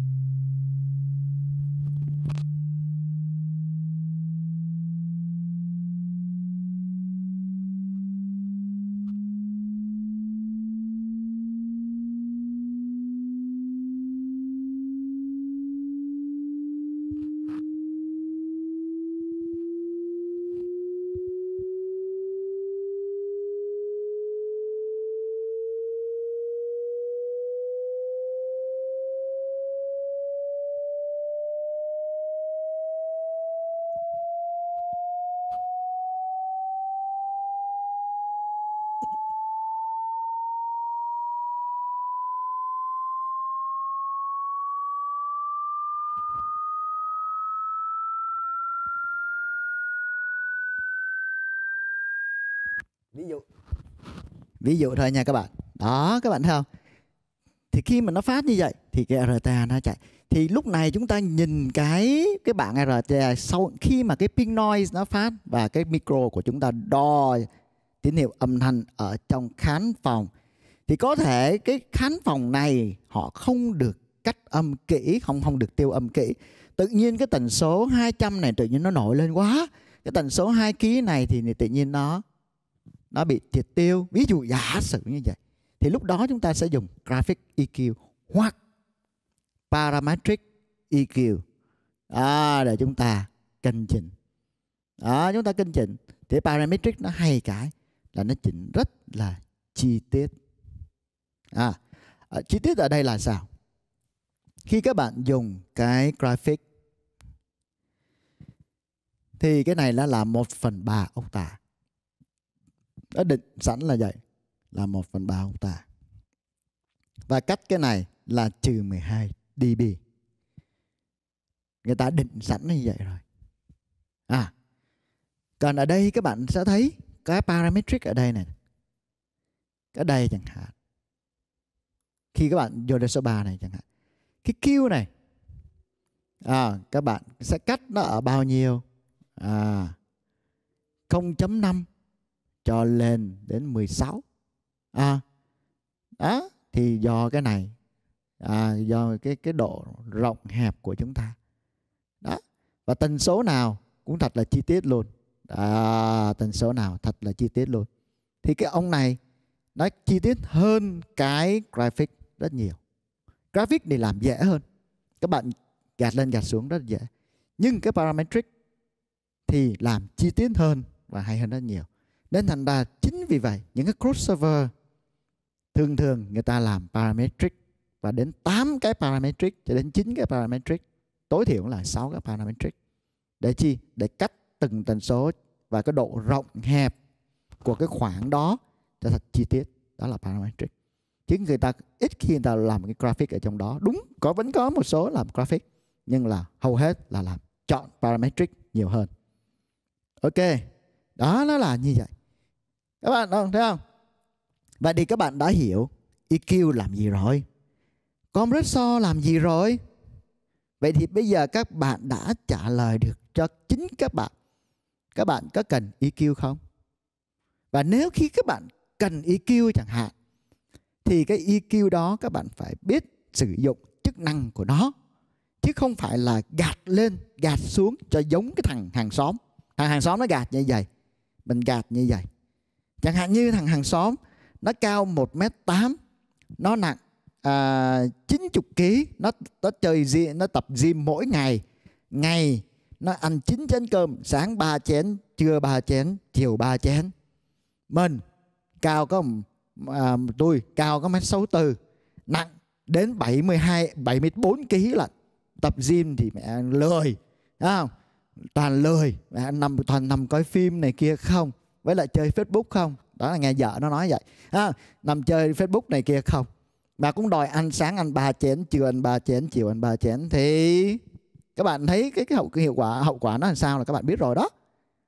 ví dụ thôi nha các bạn đó các bạn thấy không thì khi mà nó phát như vậy thì cái RTA nó chạy thì lúc này chúng ta nhìn cái cái bảng RTA sau khi mà cái ping noise nó phát và cái micro của chúng ta đo tín hiệu âm thanh ở trong khán phòng thì có thể cái khán phòng này họ không được cách âm kỹ không không được tiêu âm kỹ tự nhiên cái tần số 200 này tự nhiên nó nổi lên quá cái tần số 2 ký này thì, thì tự nhiên nó nó bị triệt tiêu ví dụ giả sử như vậy thì lúc đó chúng ta sẽ dùng graphic EQ hoặc parametric EQ à, để chúng ta cân chỉnh à, chúng ta cân chỉnh thì parametric nó hay cái là nó chỉnh rất là chi tiết à, à chi tiết ở đây là sao khi các bạn dùng cái graphic thì cái này nó là một phần ba 3 octa đã định sẵn là vậy là một phần ba ông ta và cách cái này là trừ 12 dB người ta định sẵn như vậy rồi à còn ở đây các bạn sẽ thấy cái parametric ở đây này cái đây chẳng hạn khi các bạn vô đến số 3 này chẳng hạn cái Q này à, các bạn sẽ cắt nó ở bao nhiêu à, 0.5 cho lên đến 16 à, đó thì do cái này à, do cái cái độ rộng hẹp của chúng ta đó và tần số nào cũng thật là chi tiết luôn à, tần số nào thật là chi tiết luôn thì cái ông này nó chi tiết hơn cái graphic rất nhiều graphic thì làm dễ hơn các bạn gạt lên gạt xuống rất dễ nhưng cái parametric thì làm chi tiết hơn và hay hơn rất nhiều nên thành ra chính vì vậy những cái crossover thường thường người ta làm parametric và đến 8 cái parametric cho đến 9 cái parametric tối thiểu là 6 cái parametric để chi để cắt từng tần số và cái độ rộng hẹp của cái khoảng đó cho thật chi tiết đó là parametric chứ người ta ít khi người ta làm cái graphic ở trong đó đúng có vẫn có một số làm graphic nhưng là hầu hết là làm chọn parametric nhiều hơn ok đó nó là như vậy các bạn thấy không vậy thì các bạn đã hiểu EQ làm gì rồi con rất so làm gì rồi vậy thì bây giờ các bạn đã trả lời được cho chính các bạn các bạn có cần EQ không và nếu khi các bạn cần EQ chẳng hạn thì cái EQ đó các bạn phải biết sử dụng chức năng của nó chứ không phải là gạt lên gạt xuống cho giống cái thằng hàng xóm thằng hàng xóm nó gạt như vậy mình gạt như vậy chẳng hạn như thằng hàng xóm nó cao 1m8 nó nặng à, 90 kg nó nó chơi gì nó tập gym mỗi ngày ngày nó ăn 9 chén cơm sáng 3 chén trưa 3 chén chiều 3 chén mình cao có à, tôi cao có mét 64 nặng đến 72 74 kg là tập gym thì mẹ lười không toàn lười mẹ nằm toàn nằm coi phim này kia không với lại chơi Facebook không đó là nghe vợ nó nói vậy à, nằm chơi Facebook này kia không mà cũng đòi ăn sáng ăn ba chén chiều ăn ba chén chiều ăn ba chén thì các bạn thấy cái, cái hậu cái hiệu quả hậu quả nó làm sao là các bạn biết rồi đó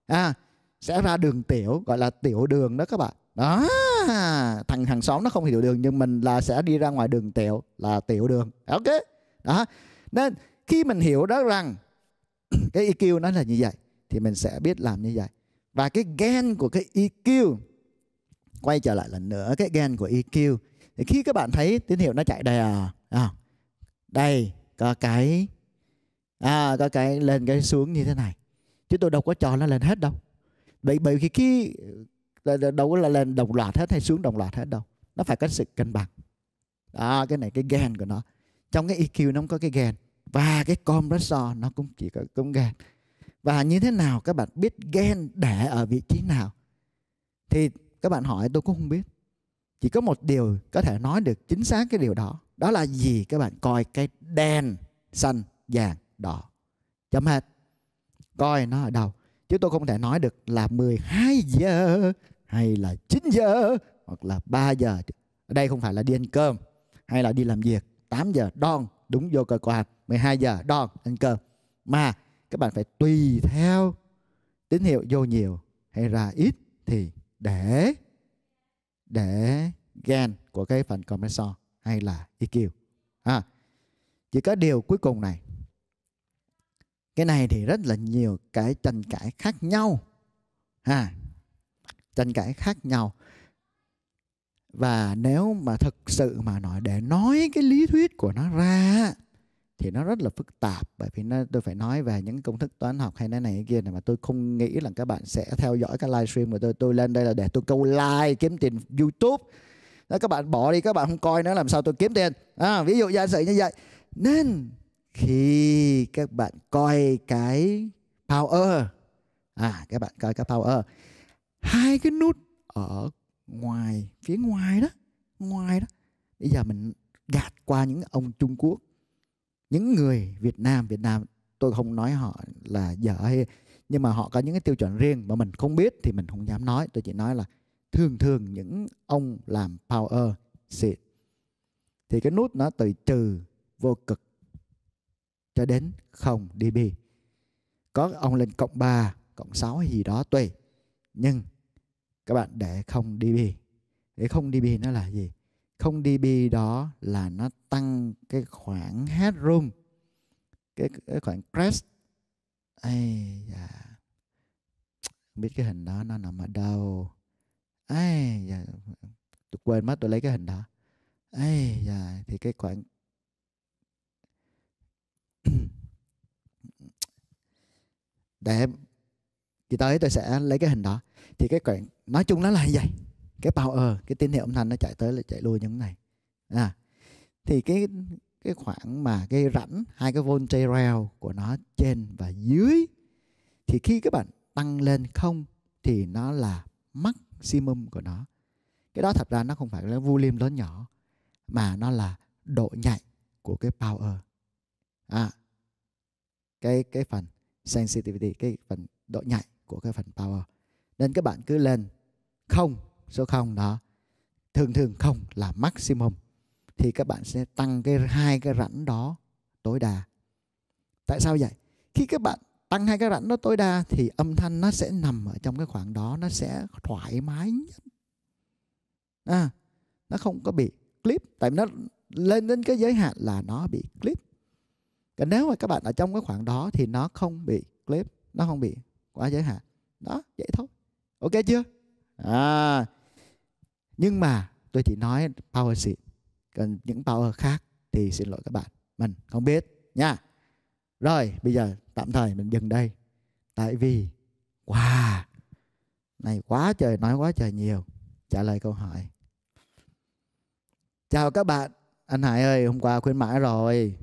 à sẽ ra đường tiểu gọi là tiểu đường đó các bạn đó thằng hàng xóm nó không hiểu đường nhưng mình là sẽ đi ra ngoài đường tiểu là tiểu đường ok đó nên khi mình hiểu đó rằng cái EQ nó là như vậy thì mình sẽ biết làm như vậy và cái gen của cái EQ quay trở lại lần nữa cái gen của EQ thì khi các bạn thấy tín hiệu nó chạy đây à, à đây có cái à, có cái lên cái xuống như thế này chứ tôi đâu có trò nó lên hết đâu bởi bởi vì khi đâu có là lên đồng loạt hết hay xuống đồng loạt hết đâu nó phải có sự cân bằng đó cái này cái gen của nó trong cái EQ nó không có cái gen và cái compressor nó cũng chỉ có cũng gen và như thế nào các bạn biết gen để ở vị trí nào thì các bạn hỏi tôi cũng không biết chỉ có một điều có thể nói được chính xác cái điều đó đó là gì các bạn coi cái đen xanh vàng đỏ chấm hết coi nó ở đâu chứ tôi không thể nói được là 12 giờ hay là 9 giờ hoặc là 3 giờ đây không phải là đi ăn cơm hay là đi làm việc 8 giờ đon đúng vô cơ quan 12 giờ đon ăn cơm mà các bạn phải tùy theo tín hiệu vô nhiều hay ra ít thì để để gain của cái phần compressor hay là EQ. À, chỉ có điều cuối cùng này. Cái này thì rất là nhiều cái tranh cãi khác nhau. Ha. À, tranh cãi khác nhau. Và nếu mà thực sự mà nói để nói cái lý thuyết của nó ra thì nó rất là phức tạp bởi vì nó, tôi phải nói về những công thức toán học hay này này kia này mà tôi không nghĩ là các bạn sẽ theo dõi cái livestream của tôi tôi lên đây là để tôi câu like kiếm tiền YouTube đó các bạn bỏ đi các bạn không coi nữa làm sao tôi kiếm tiền à, ví dụ giả sử như vậy nên khi các bạn coi cái power à các bạn coi cái power hai cái nút ở ngoài phía ngoài đó ngoài đó bây giờ mình gạt qua những ông Trung Quốc những người Việt Nam Việt Nam tôi không nói họ là dở hay nhưng mà họ có những cái tiêu chuẩn riêng mà mình không biết thì mình không dám nói tôi chỉ nói là thường thường những ông làm power xịn thì cái nút nó từ trừ vô cực cho đến 0 dB có ông lên cộng 3 cộng 6 hay gì đó tùy nhưng các bạn để 0 dB để 0 dB nó là gì không dB đó là nó tăng cái khoảng headroom cái, cái khoảng crest ai da biết cái hình đó nó nằm ở đâu ai da tôi quên mất tôi lấy cái hình đó ai da thì cái khoảng để chị tới tôi sẽ lấy cái hình đó thì cái khoảng nói chung nó là như vậy cái power cái tín hiệu âm thanh nó chạy tới là chạy lui như thế này à thì cái cái khoảng mà cái rãnh hai cái volt rail của nó trên và dưới thì khi các bạn tăng lên không thì nó là maximum của nó cái đó thật ra nó không phải là volume lớn nhỏ mà nó là độ nhạy của cái power à cái cái phần sensitivity cái phần độ nhạy của cái phần power nên các bạn cứ lên không số 0 đó thường thường không là maximum thì các bạn sẽ tăng cái hai cái rãnh đó tối đa tại sao vậy khi các bạn tăng hai cái rãnh đó tối đa thì âm thanh nó sẽ nằm ở trong cái khoảng đó nó sẽ thoải mái nhất à, nó không có bị clip tại vì nó lên đến cái giới hạn là nó bị clip còn nếu mà các bạn ở trong cái khoảng đó thì nó không bị clip nó không bị quá giới hạn đó vậy thôi ok chưa à nhưng mà tôi chỉ nói power xịn còn những power khác thì xin lỗi các bạn mình không biết nha rồi bây giờ tạm thời mình dừng đây tại vì wow này quá trời nói quá trời nhiều trả lời câu hỏi chào các bạn anh hải ơi hôm qua khuyến mãi rồi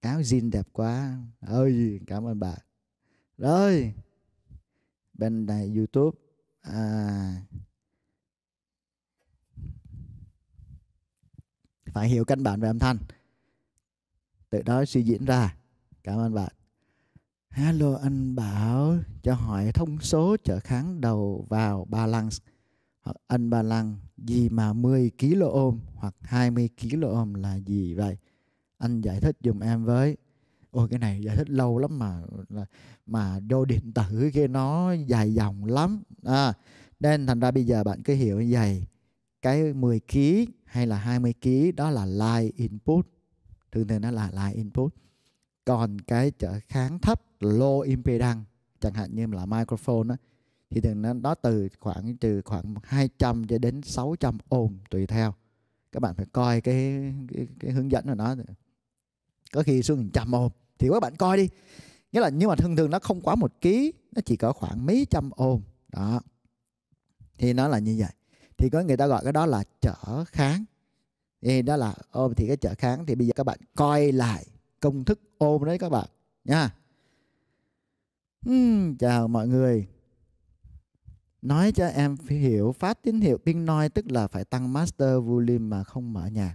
áo jean đẹp quá ơi cảm ơn bạn rồi bên này youtube à, phải hiểu căn bản về âm thanh từ đó suy diễn ra cảm ơn bạn hello anh bảo cho hỏi thông số trở kháng đầu vào ba lăng hoặc anh ba lăng gì mà 10 kilo ôm hoặc 20 kilo ôm là gì vậy anh giải thích dùm em với ôi cái này giải thích lâu lắm mà mà vô điện tử kia nó dài dòng lắm à, nên thành ra bây giờ bạn cứ hiểu như vậy cái 10 ký hay là 20 ký đó là line input thường thường nó là line input còn cái trở kháng thấp low impedance chẳng hạn như là microphone đó, thì thường nó đó từ khoảng từ khoảng 200 cho đến 600 ohm tùy theo các bạn phải coi cái cái, cái hướng dẫn của nó có khi xuống trăm ohm thì các bạn coi đi nghĩa là nhưng mà thường thường nó không quá một ký nó chỉ có khoảng mấy trăm ôm đó thì nó là như vậy thì có người ta gọi cái đó là trở kháng thì đó là ôm thì cái trở kháng thì bây giờ các bạn coi lại công thức ôm đấy các bạn nha uhm, chào mọi người nói cho em hiểu phát tín hiệu pin noise tức là phải tăng master volume mà không mở nhạc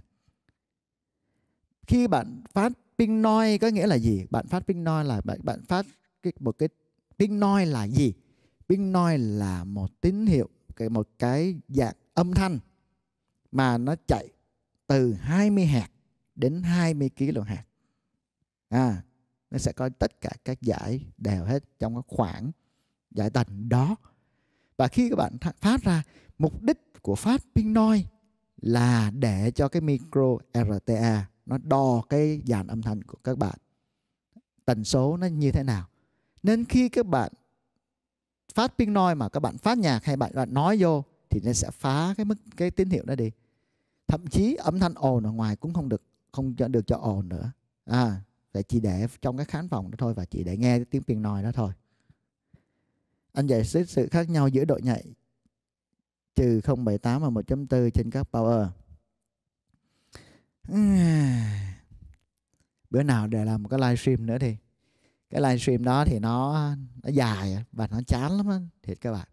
khi bạn phát ping noi có nghĩa là gì bạn phát ping noi là bạn bạn phát cái, một cái ping noi là gì ping noi là một tín hiệu cái một cái dạng âm thanh mà nó chạy từ 20 hạt đến 20 hạt à nó sẽ có tất cả các giải đều hết trong cái khoảng giải tần đó và khi các bạn phát ra mục đích của phát pin noise là để cho cái micro RTA nó đo cái dàn âm thanh của các bạn tần số nó như thế nào nên khi các bạn phát pin noise mà các bạn phát nhạc hay bạn, bạn nói vô thì nó sẽ phá cái mức cái tín hiệu đó đi thậm chí âm thanh ồn ở ngoài cũng không được không cho được cho ồn nữa à vậy chỉ để trong cái khán phòng đó thôi và chỉ để nghe cái tiếng pin noise đó thôi anh giải thích sự khác nhau giữa độ nhạy trừ 0.78 và 1.4 trên các power bữa nào để làm một cái livestream nữa thì cái livestream đó thì nó nó dài à, và nó chán lắm á thiệt các bạn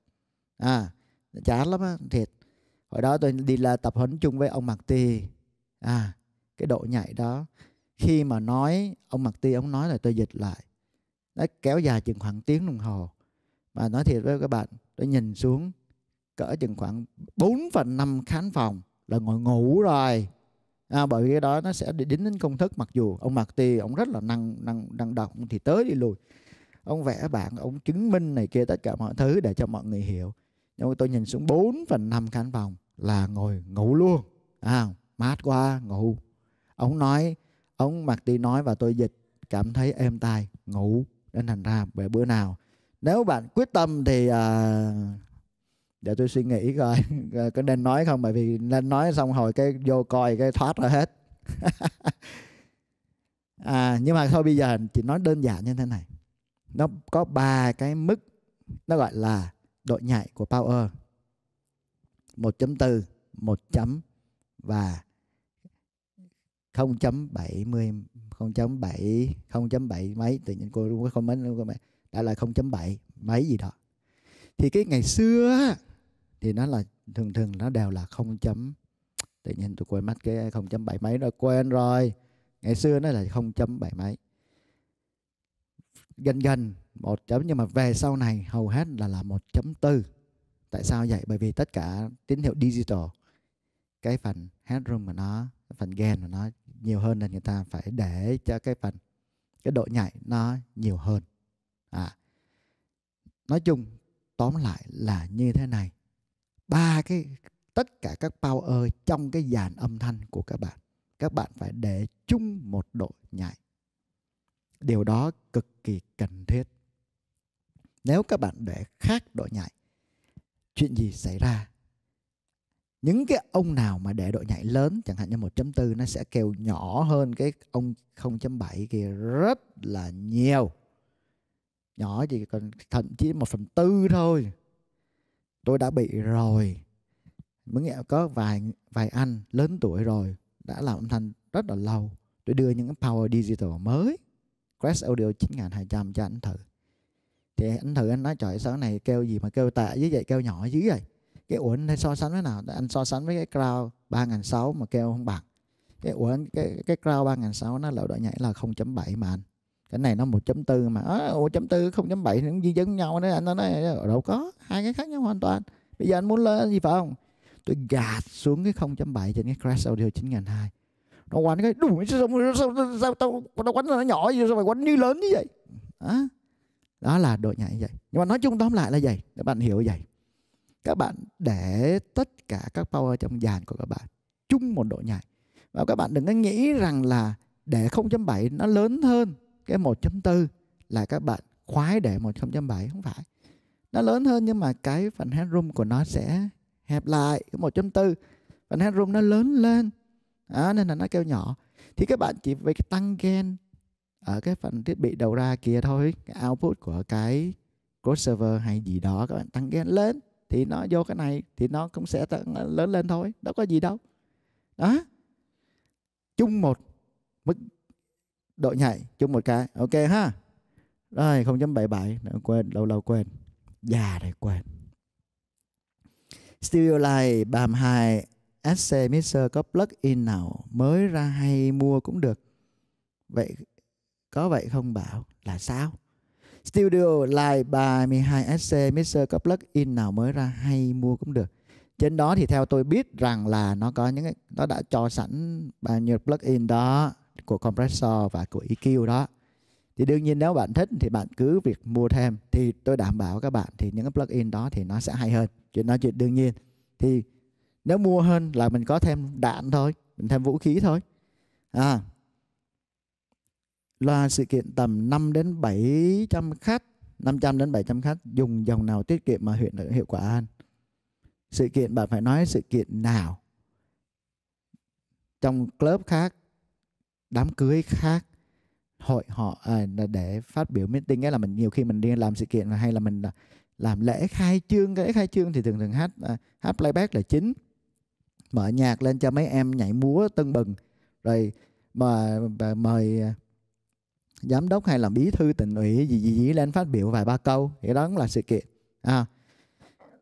à nó chán lắm á thiệt hồi đó tôi đi là tập huấn chung với ông mặc Ti à cái độ nhạy đó khi mà nói ông mặc Ti ông nói là tôi dịch lại nó kéo dài chừng khoảng tiếng đồng hồ mà nói thiệt với các bạn tôi nhìn xuống cỡ chừng khoảng 4 phần 5 khán phòng là ngồi ngủ rồi à, bởi vì cái đó nó sẽ đến đến công thức mặc dù ông mặc tì ông rất là năng năng năng động thì tới đi lùi ông vẽ bạn ông chứng minh này kia tất cả mọi thứ để cho mọi người hiểu nhưng tôi nhìn xuống 4 phần 5 khán phòng là ngồi ngủ luôn à, mát quá ngủ ông nói ông mặc tì nói và tôi dịch cảm thấy êm tai ngủ nên thành ra về bữa nào nếu bạn quyết tâm thì uh, để tôi suy nghĩ coi có nên nói không bởi vì nên nói xong hồi cái vô coi cái thoát ra hết à, nhưng mà thôi bây giờ chỉ nói đơn giản như thế này nó có ba cái mức nó gọi là độ nhạy của power 1.4 1 chấm và 0.70 0.7 0.7 mấy tự nhiên cô không mấy đã là 0.7 mấy gì đó thì cái ngày xưa thì nó là thường thường nó đều là 0, tự nhiên tôi quên mất cái không chấm mấy rồi quên rồi ngày xưa nó là không chấm mấy gần gần một chấm nhưng mà về sau này hầu hết là là một chấm tư tại sao vậy bởi vì tất cả tín hiệu digital cái phần headroom của nó cái phần gain của nó nhiều hơn nên người ta phải để cho cái phần cái độ nhạy nó nhiều hơn à nói chung tóm lại là như thế này ba cái tất cả các power trong cái dàn âm thanh của các bạn các bạn phải để chung một độ nhạy điều đó cực kỳ cần thiết nếu các bạn để khác độ nhạy chuyện gì xảy ra những cái ông nào mà để độ nhạy lớn chẳng hạn như 1.4 nó sẽ kêu nhỏ hơn cái ông 0.7 kia rất là nhiều nhỏ chỉ còn thậm chí một phần tư thôi tôi đã bị rồi mới nghĩa có vài vài anh lớn tuổi rồi đã làm âm thanh rất là lâu tôi đưa những power digital mới crest Audio 9200 cho anh thử thì anh thử anh nói trời sao này kêu gì mà kêu tạ với vậy kêu nhỏ dữ vậy cái ủa anh so sánh với nào anh so sánh với cái crowd 3600 mà kêu không bằng cái ủa cái cái crowd 3600 nó lậu độ nhảy là 0.7 mà anh cái này nó 1.4 mà à, 1.4 0.7 nó di giống nhau đấy anh nó nói đâu có hai cái khác nhau hoàn toàn bây giờ anh muốn lên gì phải không tôi gạt xuống cái 0.7 trên cái Crash Audio 9002 nó quánh cái đuổi sao sao, sao, sao, sao tao nó quánh nó nhỏ gì sao mày quánh như lớn như vậy đó đó là độ nhạy vậy nhưng mà nói chung tóm lại là vậy các bạn hiểu vậy các bạn để tất cả các power trong dàn của các bạn chung một độ nhạy và các bạn đừng có nghĩ rằng là để 0.7 nó lớn hơn cái 1.4 là các bạn khoái để 1.7 không phải nó lớn hơn nhưng mà cái phần headroom của nó sẽ hẹp lại cái 1.4 phần headroom nó lớn lên à, nên là nó kêu nhỏ thì các bạn chỉ phải tăng gain ở cái phần thiết bị đầu ra kia thôi cái output của cái code server hay gì đó các bạn tăng gain lên thì nó vô cái này thì nó cũng sẽ tăng ờ, lớn lên thôi đâu có gì đâu đó chung một mức độ nhảy chung một cái ok ha rồi 0.77 quên lâu lâu quên già đây quên Studio Live 32 SC Mixer có plug-in nào mới ra hay mua cũng được vậy có vậy không bảo là sao Studio Live 32 SC Mixer có plug-in nào mới ra hay mua cũng được trên đó thì theo tôi biết rằng là nó có những cái, nó đã cho sẵn bao nhiêu plugin đó của compressor và của EQ đó thì đương nhiên nếu bạn thích thì bạn cứ việc mua thêm thì tôi đảm bảo các bạn thì những cái plugin đó thì nó sẽ hay hơn chuyện đó chuyện đương nhiên thì nếu mua hơn là mình có thêm đạn thôi mình thêm vũ khí thôi à là sự kiện tầm 5 đến 700 khách 500 đến 700 khách dùng dòng nào tiết kiệm mà hiện được hiệu quả hơn sự kiện bạn phải nói sự kiện nào trong club khác đám cưới khác hội họ à, để phát biểu meeting ấy là mình nhiều khi mình đi làm sự kiện hay là mình à, làm lễ khai trương lễ khai trương thì thường thường hát à, hát playback là chính mở nhạc lên cho mấy em nhảy múa tưng bừng rồi mà, mà mời à, giám đốc hay là bí thư tỉnh ủy gì gì gì lên phát biểu vài ba câu thì đó cũng là sự kiện à,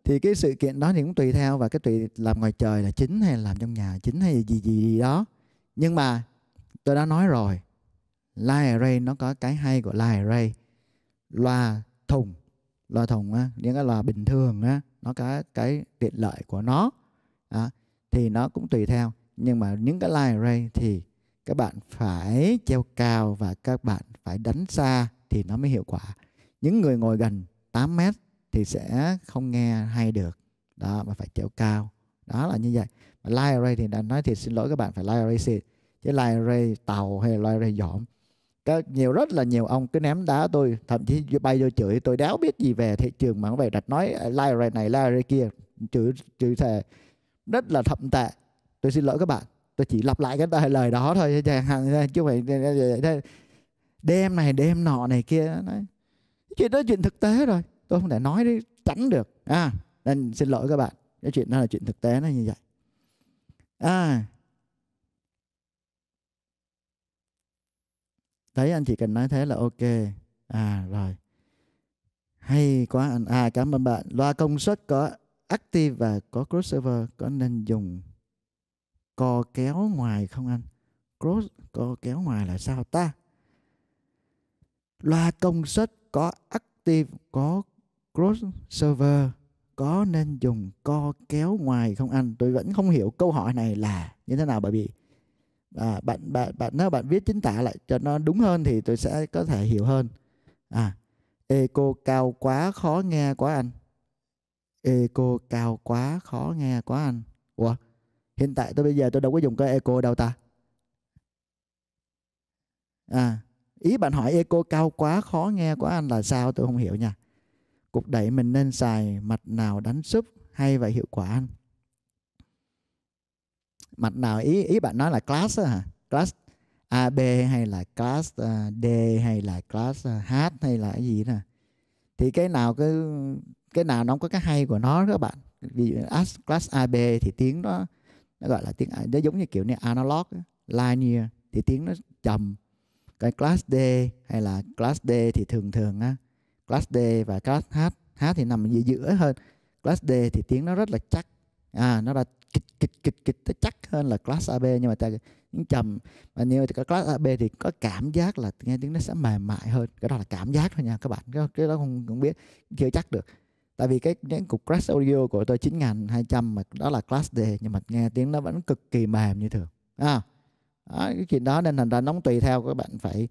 thì cái sự kiện đó thì cũng tùy theo và cái tùy làm ngoài trời là chính hay làm trong nhà chính hay gì gì gì đó nhưng mà tôi đã nói rồi line array nó có cái hay của line array loa thùng loa thùng á những cái loa bình thường á nó có cái tiện lợi của nó đó, thì nó cũng tùy theo nhưng mà những cái line array thì các bạn phải treo cao và các bạn phải đánh xa thì nó mới hiệu quả những người ngồi gần 8 mét thì sẽ không nghe hay được đó mà phải treo cao đó là như vậy mà array thì đã nói thì xin lỗi các bạn phải line array xịt chứ lai rê tàu hay lai rê dọn có nhiều rất là nhiều ông cứ ném đá tôi thậm chí bay vô chửi tôi đéo biết gì về thị trường mà về đặt nói ờ, lai rê này lai rê kia chửi chửi thề rất là thậm tệ tôi xin lỗi các bạn tôi chỉ lặp lại cái lời đó thôi chứ không phải đêm này đêm nọ này kia nói, chuyện đó chuyện thực tế rồi tôi không thể nói đi tránh được à nên xin lỗi các bạn cái chuyện đó là chuyện thực tế nó như vậy à thấy anh chỉ cần nói thế là ok à rồi hay quá anh à cảm ơn bạn loa công suất có active và có crossover có nên dùng co kéo ngoài không anh cross co kéo ngoài là sao ta loa công suất có active có crossover có nên dùng co kéo ngoài không anh tôi vẫn không hiểu câu hỏi này là như thế nào bởi vì à, bạn bạn bạn nếu bạn viết chính tả lại cho nó đúng hơn thì tôi sẽ có thể hiểu hơn à eco cao quá khó nghe quá anh eco cao quá khó nghe quá anh ủa hiện tại tôi bây giờ tôi đâu có dùng cái eco đâu ta à ý bạn hỏi eco cao quá khó nghe quá anh là sao tôi không hiểu nha cục đẩy mình nên xài mặt nào đánh súp hay và hiệu quả anh mặt nào ý ý bạn nói là class hả class ab hay là class à, D hay là class à, H hay là cái gì nè thì cái nào cái cái nào nó có cái hay của nó các bạn ví dụ class ab thì tiếng nó nó gọi là tiếng nó giống như kiểu như analog linear thì tiếng nó trầm cái class D hay là class D thì thường thường á class D và class H H thì nằm ở giữa hơn class D thì tiếng nó rất là chắc à nó là kịch kịch kịch kịch nó chắc hơn là class AB nhưng mà ta những trầm mà nếu cái class AB thì có cảm giác là nghe tiếng nó sẽ mềm mại hơn cái đó là cảm giác thôi nha các bạn cái, cái đó không không biết chưa chắc được tại vì cái những cục class audio của tôi 9200 mà đó là class D nhưng mà nghe tiếng nó vẫn cực kỳ mềm như thường à, đó, cái chuyện đó nên thành ra nóng tùy theo các bạn phải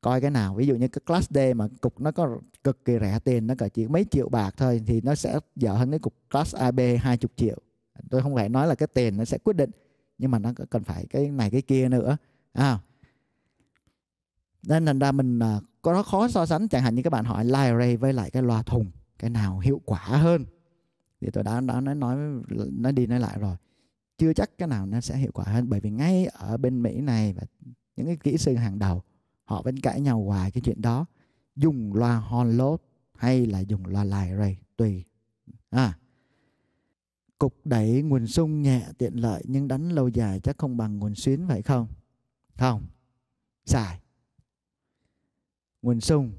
coi cái nào ví dụ như cái class D mà cục nó có cực kỳ rẻ tiền nó cả chỉ mấy triệu bạc thôi thì nó sẽ dở hơn cái cục class AB 20 triệu tôi không phải nói là cái tiền nó sẽ quyết định nhưng mà nó cần phải cái này cái kia nữa à, nên thành ra mình à, có nó khó so sánh chẳng hạn như các bạn hỏi live array với lại cái loa thùng cái nào hiệu quả hơn thì tôi đã đã nói nói nói đi nói lại rồi chưa chắc cái nào nó sẽ hiệu quả hơn bởi vì ngay ở bên Mỹ này và những cái kỹ sư hàng đầu họ vẫn cãi nhau hoài cái chuyện đó dùng loa horn lốt hay là dùng loa live array tùy à cục đẩy nguồn sung nhẹ tiện lợi nhưng đánh lâu dài chắc không bằng nguồn xuyến phải không? Không. Sai. Nguồn sung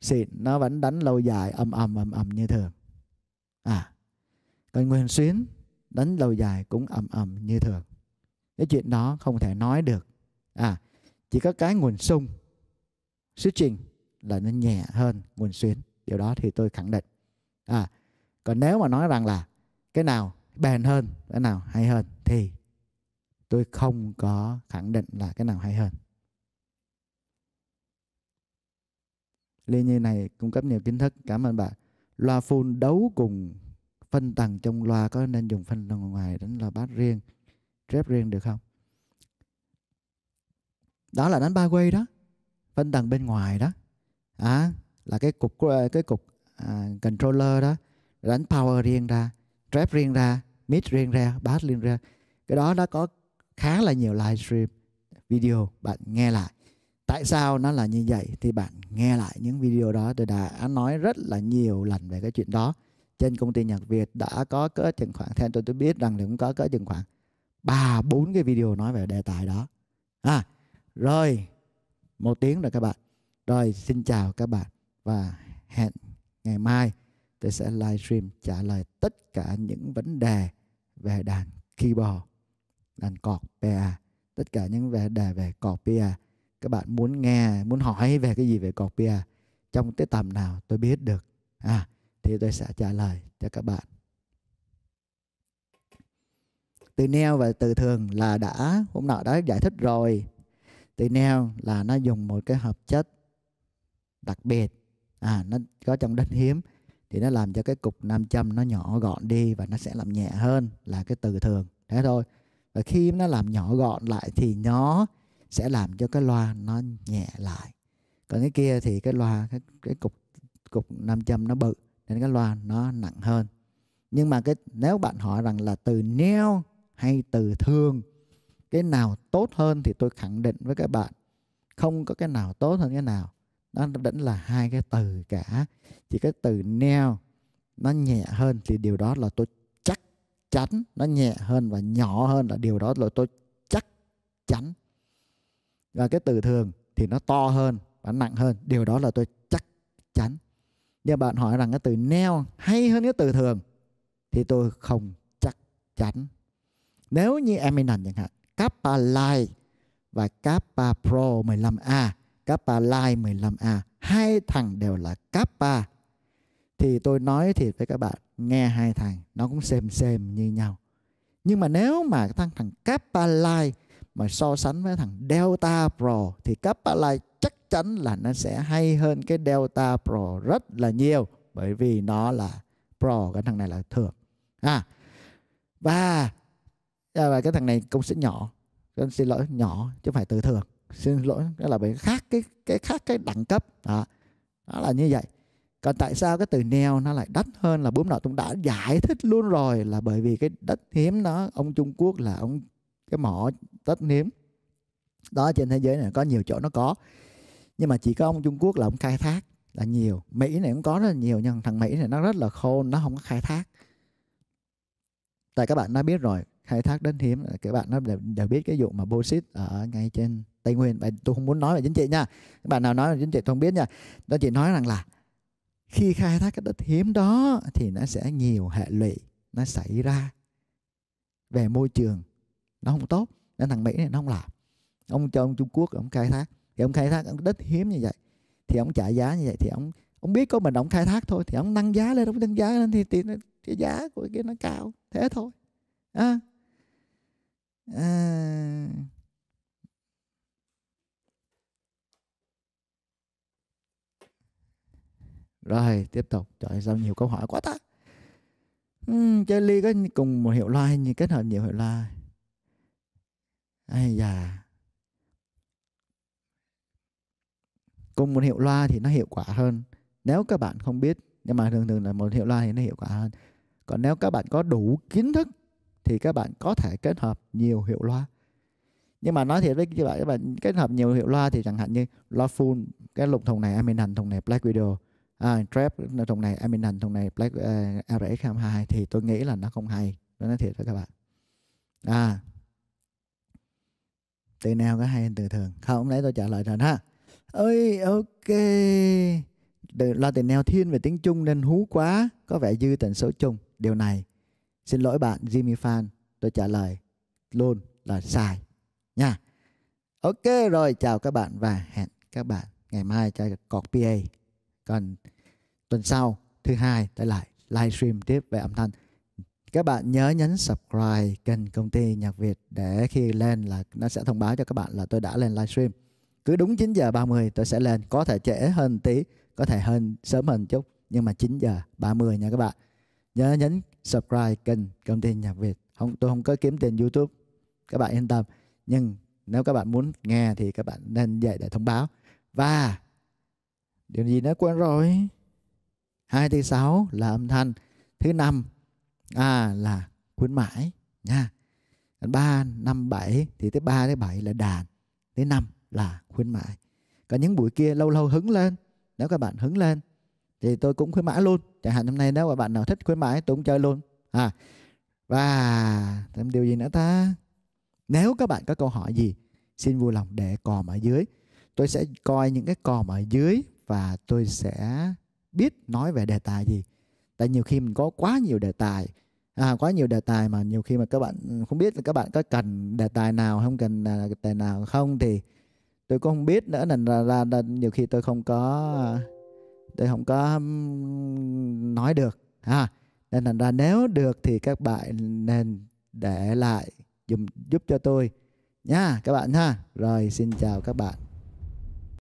xịn nó vẫn đánh lâu dài ầm ầm ầm ầm như thường. À. Còn nguồn xuyến đánh lâu dài cũng ầm ầm như thường. Cái chuyện đó không thể nói được. À, chỉ có cái nguồn sung trình là nó nhẹ hơn nguồn xuyến. Điều đó thì tôi khẳng định. À, còn nếu mà nói rằng là cái nào bền hơn cái nào hay hơn thì tôi không có khẳng định là cái nào hay hơn Lê như này cung cấp nhiều kiến thức cảm ơn bạn loa phun đấu cùng phân tầng trong loa có nên dùng phân tầng ngoài đánh loa bass riêng rep riêng được không đó là đánh ba quay đó phân tầng bên ngoài đó à, là cái cục cái cục à, controller đó đánh power riêng ra trap riêng ra mid riêng ra bass riêng ra cái đó nó có khá là nhiều livestream video bạn nghe lại tại sao nó là như vậy thì bạn nghe lại những video đó tôi đã nói rất là nhiều lần về cái chuyện đó trên công ty nhạc việt đã có cỡ chừng khoảng theo tôi tôi biết rằng là cũng có cỡ chừng khoảng ba bốn cái video nói về đề tài đó à rồi một tiếng rồi các bạn rồi xin chào các bạn và hẹn ngày mai tôi sẽ livestream trả lời tất cả những vấn đề về đàn keyboard, đàn cọt PA, tất cả những vấn đề về cọt PA. Các bạn muốn nghe, muốn hỏi về cái gì về cọt PA trong cái tầm nào tôi biết được à thì tôi sẽ trả lời cho các bạn. Từ neo và từ thường là đã hôm nọ đã giải thích rồi. Từ neo là nó dùng một cái hợp chất đặc biệt à nó có trong đất hiếm thì nó làm cho cái cục nam châm nó nhỏ gọn đi và nó sẽ làm nhẹ hơn là cái từ thường thế thôi và khi nó làm nhỏ gọn lại thì nó sẽ làm cho cái loa nó nhẹ lại còn cái kia thì cái loa cái, cái cục cục nam châm nó bự nên cái loa nó nặng hơn nhưng mà cái nếu bạn hỏi rằng là từ neo hay từ thương cái nào tốt hơn thì tôi khẳng định với các bạn không có cái nào tốt hơn cái nào nó vẫn là hai cái từ cả chỉ cái từ neo nó nhẹ hơn thì điều đó là tôi chắc chắn nó nhẹ hơn và nhỏ hơn là điều đó là tôi chắc chắn và cái từ thường thì nó to hơn và nặng hơn điều đó là tôi chắc chắn nhưng bạn hỏi rằng cái từ neo hay hơn cái từ thường thì tôi không chắc chắn nếu như em chẳng hạn kappa light và kappa pro 15a Kappa Lai 15A hai thằng đều là Kappa thì tôi nói thiệt với các bạn nghe hai thằng nó cũng xem xem như nhau nhưng mà nếu mà thằng thằng Kappa Lai mà so sánh với thằng Delta Pro thì Kappa Lai chắc chắn là nó sẽ hay hơn cái Delta Pro rất là nhiều bởi vì nó là Pro cái thằng này là thường à và à, và cái thằng này cũng sẽ nhỏ xin lỗi nhỏ chứ không phải từ thường xin lỗi đó là bị khác cái cái khác cái đẳng cấp đó đó là như vậy còn tại sao cái từ neo nó lại đắt hơn là bướm nọ cũng đã giải thích luôn rồi là bởi vì cái đất hiếm nó ông Trung Quốc là ông cái mỏ đất hiếm đó trên thế giới này có nhiều chỗ nó có nhưng mà chỉ có ông Trung Quốc là ông khai thác là nhiều Mỹ này cũng có rất là nhiều nhưng thằng Mỹ này nó rất là khôn nó không có khai thác tại các bạn đã biết rồi khai thác đất hiếm các bạn nó đều, đều biết cái vụ mà bô xít ở ngay trên Tây Nguyên và tôi không muốn nói về chính trị nha các bạn nào nói về chính trị tôi không biết nha tôi chỉ nói rằng là khi khai thác cái đất hiếm đó thì nó sẽ nhiều hệ lụy nó xảy ra về môi trường nó không tốt nên thằng Mỹ này nó không làm ông cho ông Trung Quốc ông khai thác thì ông khai thác đất hiếm như vậy thì ông trả giá như vậy thì ông ông biết có mình ông khai thác thôi thì ông nâng giá lên ông nâng giá lên thì, thì cái giá của cái nó cao thế thôi à. À. rồi tiếp tục trời sao nhiều câu hỏi quá ta uhm, chơi ly có cùng một hiệu loa hay kết hợp nhiều hiệu loa ai già cùng một hiệu loa thì nó hiệu quả hơn nếu các bạn không biết nhưng mà thường thường là một hiệu loa thì nó hiệu quả hơn còn nếu các bạn có đủ kiến thức thì các bạn có thể kết hợp nhiều hiệu loa nhưng mà nói thiệt với các bạn các bạn kết hợp nhiều hiệu loa thì chẳng hạn như loa full cái lục thùng này amen hành thùng này Black Widow à, trap trong này eminent trong này black uh, ờ, rx22 thì tôi nghĩ là nó không hay nó nói thiệt với các bạn à từ nào có hay hơn từ thường không hôm nãy tôi trả lời rồi ha ơi ok Đừng, lo tiền neo thiên về tiếng Trung nên hú quá có vẻ dư tần số chung điều này xin lỗi bạn Jimmy Fan tôi trả lời luôn là sai nha ok rồi chào các bạn và hẹn các bạn ngày mai cho cọt PA còn tuần sau thứ hai tới lại livestream tiếp về âm thanh các bạn nhớ nhấn subscribe kênh công ty nhạc Việt để khi lên là nó sẽ thông báo cho các bạn là tôi đã lên livestream cứ đúng 9 giờ 30 tôi sẽ lên có thể trễ hơn tí có thể hơn sớm hơn chút nhưng mà 9 giờ 30 nha các bạn nhớ nhấn subscribe kênh công ty nhạc Việt không tôi không có kiếm tiền YouTube các bạn yên tâm nhưng nếu các bạn muốn nghe thì các bạn nên dậy để thông báo và điều gì nó quên rồi hai thứ sáu là âm thanh thứ năm à, là khuyến mãi nha ba năm bảy thì tới ba tới bảy là đàn tới năm là khuyến mãi còn những buổi kia lâu lâu hứng lên nếu các bạn hứng lên thì tôi cũng khuyến mãi luôn chẳng hạn hôm nay nếu mà bạn nào thích khuyến mãi tôi cũng chơi luôn à và thêm điều gì nữa ta nếu các bạn có câu hỏi gì xin vui lòng để còm ở dưới tôi sẽ coi những cái còm ở dưới và tôi sẽ biết nói về đề tài gì tại nhiều khi mình có quá nhiều đề tài à, quá nhiều đề tài mà nhiều khi mà các bạn ừ, không biết là các bạn có cần đề tài nào không cần à, đề tài nào không thì tôi cũng không biết nữa nên ra, ra, ra nhiều khi tôi không có à, tôi không có nói được ha nên thành ra nếu được thì các bạn nên để lại giúp giúp cho tôi nha các bạn ha rồi xin chào các bạn